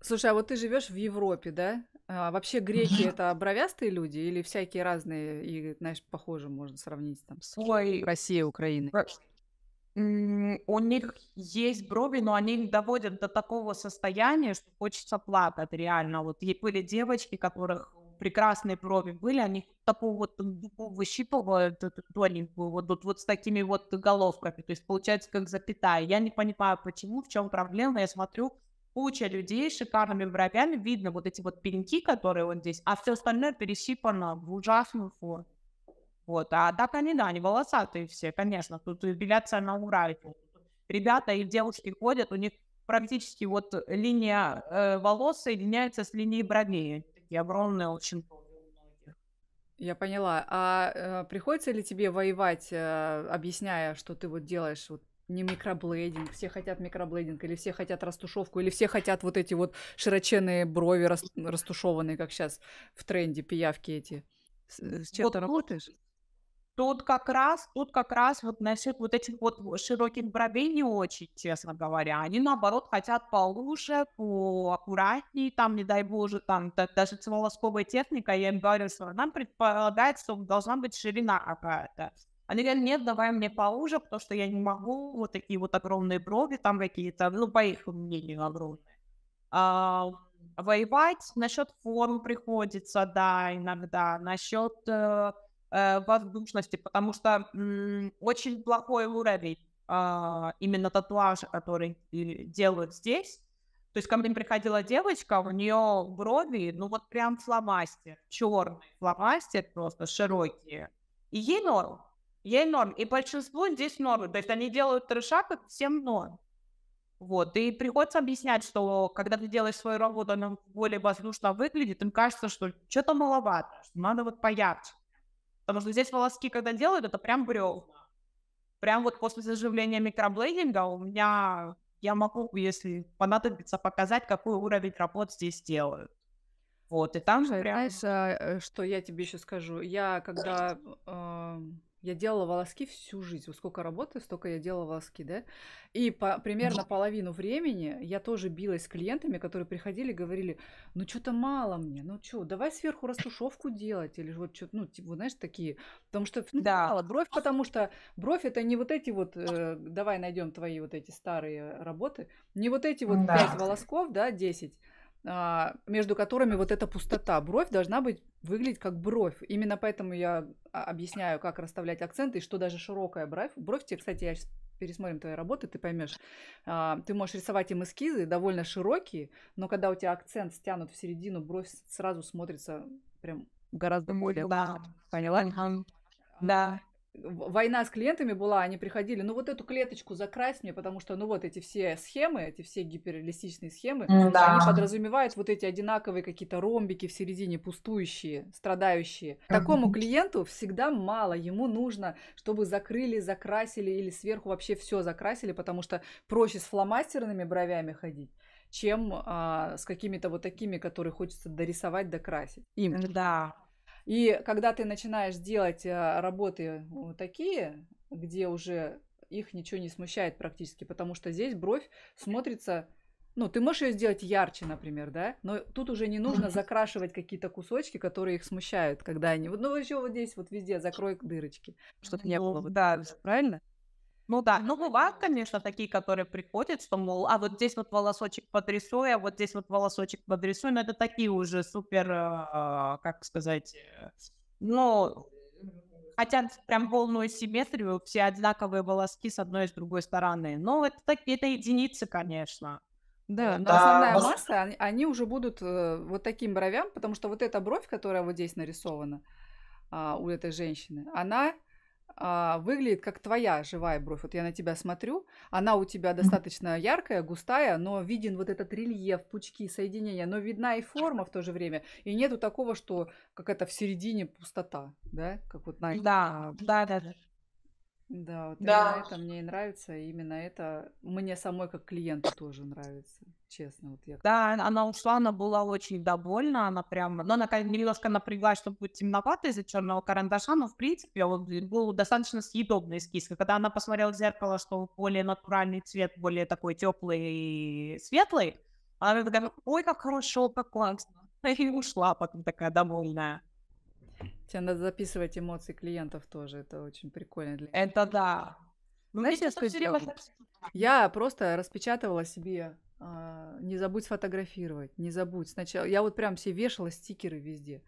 Слушай, а вот ты живешь в Европе, да? А, вообще греки это бровястые люди или всякие разные и, знаешь, похоже можно сравнить там с Ой, Россией, Украиной? у них есть брови, но они доводят до такого состояния, что хочется плакать реально. Вот е- были девочки, которых прекрасные брови были, они такого вот дугу выщипывают, э, тоненькую, вот, тут вот с такими вот головками, то есть получается как запятая. Я не понимаю, почему, в чем проблема, я смотрю, куча людей с шикарными бровями, видно вот эти вот пеньки, которые вот здесь, а все остальное пересипано в ужасную форму. Вот, а так они, да, они волосатые все, конечно, тут эпиляция на ура. Ребята и девушки ходят, у них практически вот линия э, волос соединяется с линией бровей. Такие огромные очень я поняла. А э, приходится ли тебе воевать, э, объясняя, что ты вот делаешь вот не микроблейдинг, все хотят микроблейдинг, или все хотят растушевку, или все хотят вот эти вот широченные брови рас, растушеванные, как сейчас в тренде пиявки эти. С, э, с чем вот ты работаешь? Тут как раз, тут как раз вот насчет вот этих вот широких бровей не очень, честно говоря. Они, наоборот, хотят поуже, поаккуратнее, там, не дай боже, там, да, даже волосковая техника, я им говорю, что нам предполагается, что должна быть ширина какая-то. Они говорят, нет, давай мне поуже, потому что я не могу, вот такие вот огромные брови там какие-то, ну, по их мнению, огромные. А, воевать насчет формы приходится, да, иногда, насчет э, э, воздушности, потому что м, очень плохой уровень а, э, именно татуажа, который делают здесь. То есть ко мне приходила девочка, у нее брови, ну вот прям фломастер, черный фломастер просто широкие. И ей норм. Ей норм. И большинству здесь норм. То есть они делают трешак, и всем норм. Вот. И приходится объяснять, что когда ты делаешь свою работу, она более воздушно выглядит, им кажется, что что-то маловато, что надо вот поярче. Потому что здесь волоски, когда делают, это прям бревна. Прям вот после заживления микроблейдинга у меня я могу, если понадобится, показать, какой уровень работ здесь делают. Вот, и там же прям... Знаешь, а, э, что я тебе еще скажу? Я когда э, я делала волоски всю жизнь. Вот сколько работы, столько я делала волоски, да? И по, примерно половину времени я тоже билась с клиентами, которые приходили и говорили, ну что-то мало мне, ну что, давай сверху растушевку делать, или вот что-то, ну, типа, знаешь, такие. Потому что ну, да. мало бровь, потому что бровь это не вот эти вот, э, давай найдем твои вот эти старые работы, не вот эти вот да. 5 волосков, да, 10, а, между которыми вот эта пустота. Бровь должна быть выглядеть как бровь. Именно поэтому я а, объясняю, как расставлять акценты и что даже широкая бровь. Бровь тебе, кстати, я сейчас пересмотрим твои работы, ты поймешь. А, ты можешь рисовать им эскизы довольно широкие, но когда у тебя акцент стянут в середину, бровь сразу смотрится прям гораздо более. Да, поняла? Да война с клиентами была, они приходили, ну вот эту клеточку закрась мне, потому что, ну вот эти все схемы, эти все гиперреалистичные схемы, да. они подразумевают вот эти одинаковые какие-то ромбики в середине, пустующие, страдающие. Такому клиенту всегда мало, ему нужно, чтобы закрыли, закрасили или сверху вообще все закрасили, потому что проще с фломастерными бровями ходить чем а, с какими-то вот такими, которые хочется дорисовать, докрасить. Им. Да, и когда ты начинаешь делать э, работы такие, где уже их ничего не смущает практически, потому что здесь бровь смотрится ну, ты можешь ее сделать ярче, например, да, но тут уже не нужно закрашивать какие-то кусочки, которые их смущают, когда они... Ну, еще вот здесь вот везде закрой дырочки. Что-то не было. Ну, да, правильно? Ну да, ну, ну бывают, конечно, такие, которые приходят, что, мол, а вот здесь вот волосочек подрисуй, а вот здесь вот волосочек подрисуй, но это такие уже супер, э, как сказать, э, ну, хотят прям полную симметрию, все одинаковые волоски с одной и с другой стороны. Но ну, это, такие это единицы, конечно. Да, но да. основная масса, они, уже будут э, вот таким бровям, потому что вот эта бровь, которая вот здесь нарисована, а, у этой женщины, она а, выглядит как твоя живая бровь. Вот я на тебя смотрю, она у тебя достаточно яркая, густая, но виден вот этот рельеф, пучки, соединения, но видна и форма в то же время. И нету такого, что какая-то в середине пустота, да, как вот на... Да, а, да, да, да. Да, вот да. это мне и нравится, и именно это мне самой как клиенту тоже нравится, честно. Вот я... Да, она ушла, она была очень довольна, она прям, но ну, она немножко напряглась, что будет темновато из-за черного карандаша, но в принципе он был достаточно съедобный эскиз. когда она посмотрела в зеркало, что более натуральный цвет, более такой теплый и светлый, она такая, ой, как хорошо, как классно. И ушла потом такая довольная. Тебе надо записывать эмоции клиентов тоже. Это очень прикольно. Для... Это да. Ну, Знаешь, я что сделала? Я просто распечатывала себе а, не забудь сфотографировать, не забудь. Сначала я вот прям себе вешала стикеры везде.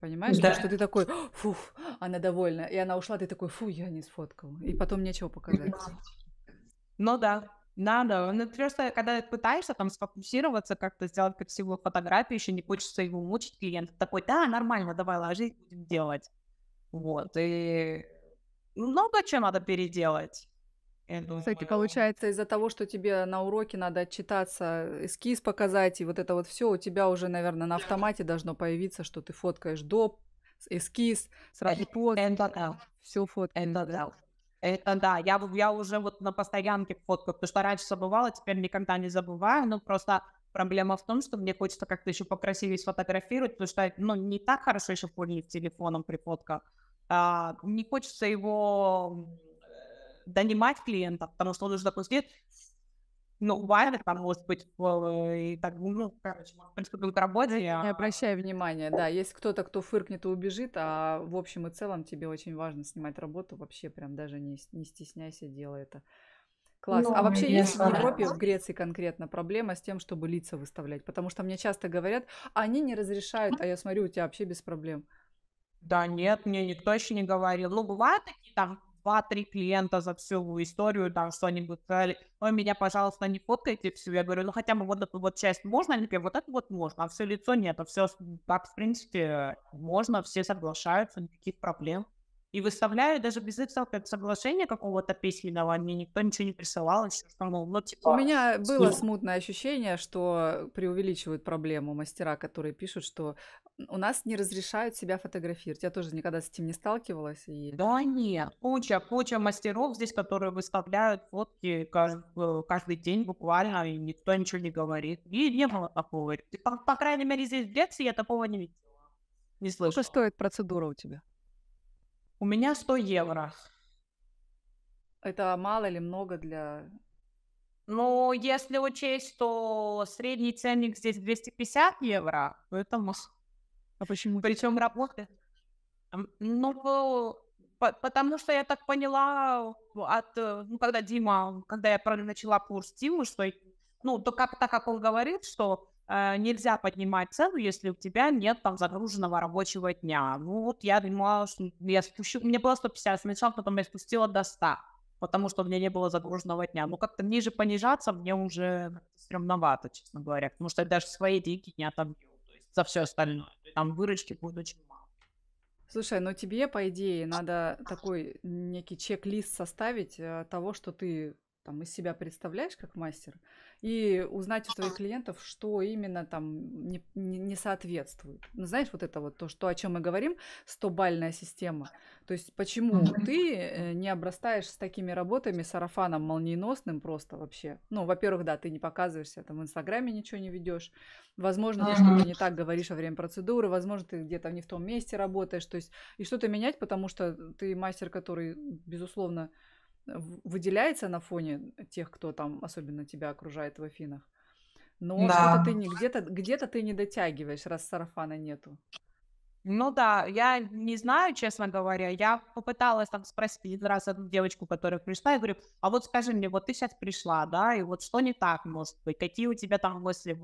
Понимаешь, да. что ты такой, фуф, она довольна. И она ушла, ты такой, фу, я не сфоткал. И потом нечего показать. Ну да. Надо. Ну, ты просто, когда пытаешься там сфокусироваться, как-то сделать красивую фотографию, еще не хочется его мучить, клиента. такой, да, нормально, давай ложись, будем делать. Вот, и много чего надо переделать. Кстати, получается, из-за того, что тебе на уроке надо отчитаться, эскиз показать, и вот это вот все, у тебя уже, наверное, на автомате должно появиться, что ты фоткаешь до, эскиз, сразу под, все фоткаешь. Это да, я, я уже вот на постоянке фоткаю, потому что раньше забывала, теперь никогда не забываю, но просто проблема в том, что мне хочется как-то еще покрасивее сфотографировать, потому что, ну, не так хорошо еще пользуюсь телефоном при фотках, а, не хочется его донимать клиента, потому что он уже, допустим, ну, хватит, там, может быть, э, и так, ну, короче, приступил к работе. Я... Не обращаю внимания, да, есть кто-то, кто фыркнет и убежит, а в общем и целом тебе очень важно снимать работу, вообще прям даже не, не стесняйся, делай это. Класс. А ну, а вообще есть в Европе, в Греции конкретно проблема с тем, чтобы лица выставлять? Потому что мне часто говорят, а они не разрешают, а я смотрю, у тебя вообще без проблем. Да нет, мне никто еще не говорил. Ну, бывают такие там 2-3 клиента за всю историю, там что-нибудь сказали, ой, меня, пожалуйста, не фоткайте всю. Я говорю, ну хотя бы вот эту вот часть можно, они говорят, вот это вот можно, а все лицо нет, а все так, в принципе, можно, все соглашаются, никаких проблем и выставляю даже без их соглашения какого-то письменного, мне никто ничего не присылал, еще что мол, ну, типа... У меня было смутное ощущение, что преувеличивают проблему мастера, которые пишут, что у нас не разрешают себя фотографировать. Я тоже никогда с этим не сталкивалась. И... Да нет, куча, куча мастеров здесь, которые выставляют фотки каждый, э, каждый день буквально, и никто ничего не говорит. И не было такого. По, по крайней мере, здесь в Греции я такого не видела. Не слышала. Сколько стоит процедура у тебя? У меня 100 евро. Это мало или много для... Ну, если учесть, то средний ценник здесь 250 евро, то это мусор. А почему? Причем работает. Ну, потому что я так поняла от, ну, когда Дима, когда я начала курс Димы, что, ну, то как, так как он говорит, что Э, нельзя поднимать цену, если у тебя нет там загруженного рабочего дня. Ну вот я думала, что я спущу, мне было 150 сначала, потом я спустила до 100, потому что у меня не было загруженного дня. Ну как-то ниже понижаться мне уже стремновато, честно говоря, потому что я даже свои деньги не отобью, то есть за все остальное. Там выручки будет очень Слушай, ну тебе, по идее, надо такой некий чек-лист составить э, того, что ты там, из себя представляешь как мастер, и узнать у своих клиентов, что именно там не, не, не соответствует. Ну, знаешь, вот это вот то, что, о чем мы говорим, 100 система. То есть почему ты э, не обрастаешь с такими работами, сарафаном молниеносным просто вообще? Ну, во-первых, да, ты не показываешься, там в Инстаграме ничего не ведешь. Возможно, ты что-то не так говоришь во время процедуры, возможно, ты где-то не в том месте работаешь. То есть и что-то менять, потому что ты мастер, который, безусловно, выделяется на фоне тех, кто там особенно тебя окружает в Афинах. Но да. что-то ты не где-то где-то ты не дотягиваешь, раз сарафана нету. Ну да, я не знаю, честно говоря. Я попыталась там спросить один раз одну девочку, которая пришла, я говорю, а вот скажи мне, вот ты сейчас пришла, да, и вот что не так, может быть, какие у тебя там мысли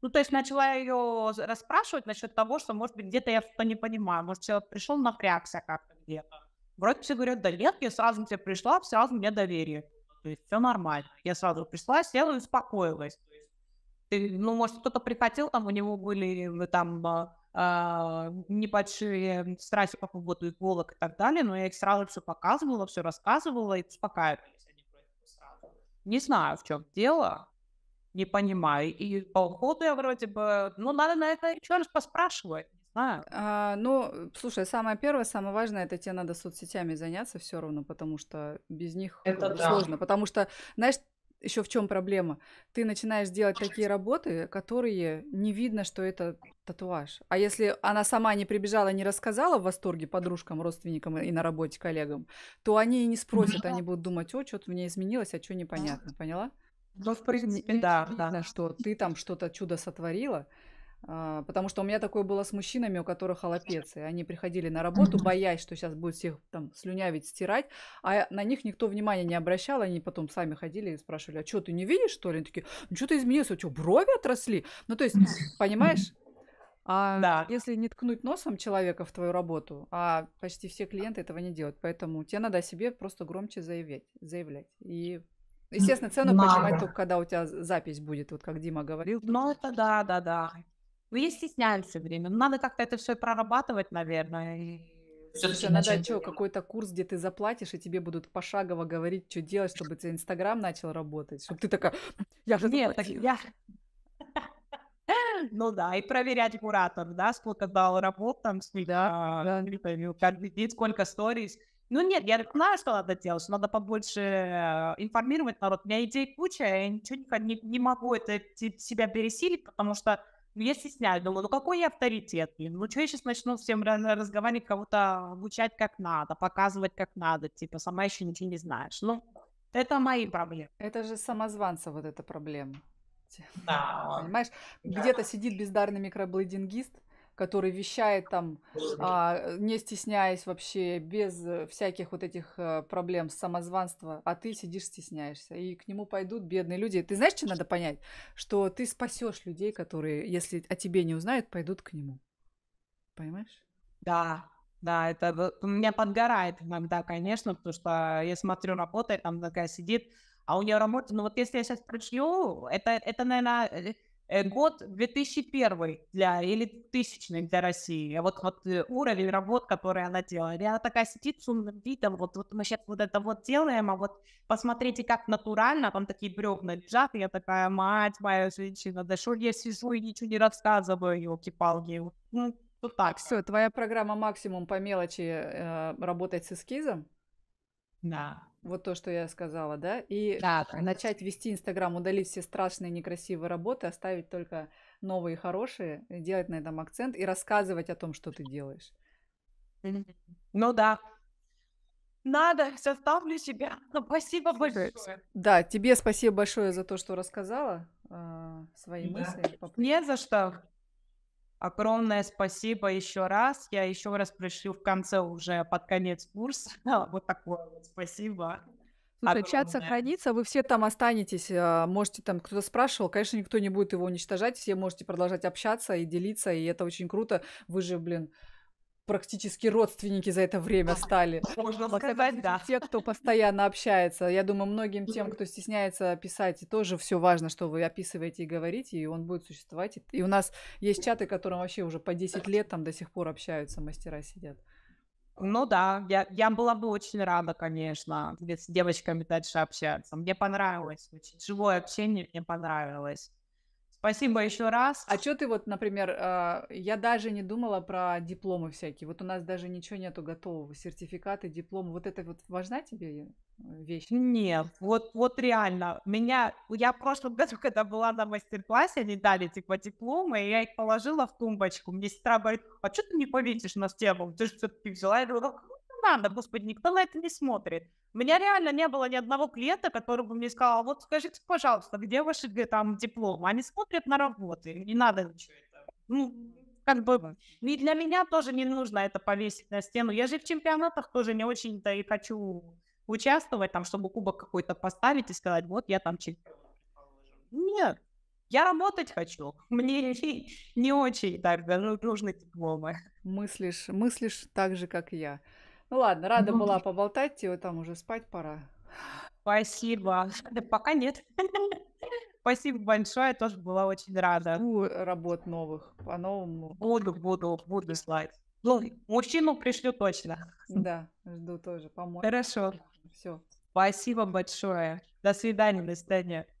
ну, то есть начала ее расспрашивать насчет того, что, может быть, где-то я что-то не понимаю, может, человек пришел, напрягся как-то где-то. Вроде все говорят, да нет, я сразу к тебе пришла, сразу мне доверие. То есть все нормально. Я сразу пришла, села и успокоилась. Ты, ну, может, кто-то приходил, там у него были э, там э, небольшие страхи по поводу иголок и так далее, но я их сразу все показывала, все рассказывала и успокаивались Не знаю, в чем дело, не понимаю. И по уходу я вроде бы, ну, надо, на это еще раз поспрашивать. А. А, ну, слушай, самое первое, самое важное, это тебе надо соцсетями заняться все равно, потому что без них это сложно. Да. Потому что, знаешь, еще в чем проблема? Ты начинаешь делать такие работы, которые не видно, что это татуаж. А если она сама не прибежала, не рассказала в восторге подружкам, родственникам и на работе коллегам, то они и не спросят, они будут думать, о, что-то мне изменилось, а что непонятно, поняла? Ну, в принципе, да, да. Что ты там что-то чудо сотворила, а, потому что у меня такое было с мужчинами, у которых холопец, они приходили на работу, боясь, что сейчас будут всех там слюнявить, стирать, а на них никто внимания не обращал, они потом сами ходили и спрашивали, а что, ты не видишь, что ли? Они такие, ну что ты изменился, у тебя брови отросли? Ну то есть, понимаешь, а да. если не ткнуть носом человека в твою работу, а почти все клиенты этого не делают, поэтому тебе надо о себе просто громче заявить, заявлять и Естественно, цену надо. поднимать только когда у тебя запись будет, вот как Дима говорил. Ну, это да, да, да. Ну, я стесняюсь все время. Ну, надо как-то это все прорабатывать, наверное. И... Слушай, надо что, какой-то курс, где ты заплатишь, и тебе будут пошагово говорить, что делать, чтобы тебе Инстаграм начал работать. Чтобы ты такая, я же Нет, так, я... Ну да, и проверять куратор, да, сколько дал работ там, сколько да, да. каждый сколько сториз. Ну нет, я знаю, что надо делать, надо побольше э, информировать народ. У меня идей куча, я ничего не, не могу это себя пересилить, потому что ну, я стесняюсь, думаю, ну какой я авторитет, блин, ну что я сейчас начну всем разговаривать, кого-то обучать как надо, показывать как надо, типа сама еще ничего не знаешь. Ну, это мои проблемы. Это же самозванца вот эта проблема. Да. Понимаешь, да. где-то сидит бездарный микроблейдингист, который вещает там, а, не стесняясь вообще, без э, всяких вот этих э, проблем с самозванства, а ты сидишь стесняешься. И к нему пойдут бедные люди. Ты знаешь, что надо понять? Что ты спасешь людей, которые, если о тебе не узнают, пойдут к нему. Понимаешь? Да, да, это у меня подгорает иногда, конечно, потому что я смотрю, работает, там такая сидит, а у нее работа, ну вот если я сейчас прочью, это, это, наверное, э, Э, год 2001 для, или 2000 для России. А вот, вот э, уровень работ, которые она делает. И она такая сидит с умным видом, вот, вот мы сейчас вот это вот делаем, а вот посмотрите, как натурально, там такие бревна лежат, и я такая, мать моя женщина, да что я сижу и ничего не рассказываю, елки-палки. Ну, вот так. Все, твоя программа «Максимум по мелочи» э, работает с эскизом? Да. Вот то, что я сказала, да? И да, начать вести Инстаграм, удалить все страшные некрасивые работы, оставить только новые хорошие, э, делать на этом акцент и рассказывать о том, что ты делаешь. Ну да. Надо, составлю себя. Ну, спасибо большое. Да, тебе спасибо большое за то, что рассказала э, свои да. мысли. Не за что. Огромное спасибо еще раз. Я еще раз пришлю в конце уже под конец курса. Вот такое вот спасибо. Слушай, огромное. чат сохранится, вы все там останетесь, а, можете там, кто-то спрашивал, конечно, никто не будет его уничтожать, все можете продолжать общаться и делиться, и это очень круто, вы же, блин, практически родственники за это время стали. Можно сказать, да. Те, кто постоянно общается. Я думаю, многим тем, кто стесняется писать, тоже все важно, что вы описываете и говорите, и он будет существовать. И у нас есть чаты, которым вообще уже по 10 лет там до сих пор общаются, мастера сидят. Ну да, я, я была бы очень рада, конечно, с девочками дальше общаться. Мне понравилось, очень живое общение мне понравилось. Спасибо еще раз. А что ты вот, например, а, я даже не думала про дипломы всякие. Вот у нас даже ничего нету готового, сертификаты, дипломы. Вот это вот важна тебе э, вещь? Нет, вот, вот реально. Меня, я в прошлом году, когда была на мастер-классе, они дали типа дипломы, и я их положила в тумбочку. Мне сестра говорит, а что ты не повесишь на стену? Ты же все-таки взяла. Я говорю, надо, господи, никто на это не смотрит. У меня реально не было ни одного клиента, который бы мне сказал, вот скажите, пожалуйста, где ваши там дипломы? Они смотрят на работы, не надо ничего Ну, как бы и для меня тоже не нужно это повесить на стену. Я же в чемпионатах тоже не очень-то и хочу участвовать, там, чтобы кубок какой-то поставить и сказать, вот я там чемпион. Нет, я работать хочу. Мне не очень так ну, нужны дипломы. Мыслишь, мыслишь так же, как я. Ну ладно, рада ну, была поболтать, тебе там уже спать пора. Спасибо. Да пока нет. Спасибо большое, тоже была очень рада. Ну, работ новых, по-новому. Буду, буду, буду слать. Ну, мужчину пришлю точно. Да, жду тоже, помочь. Хорошо. Все. Спасибо большое. До свидания, до свидания.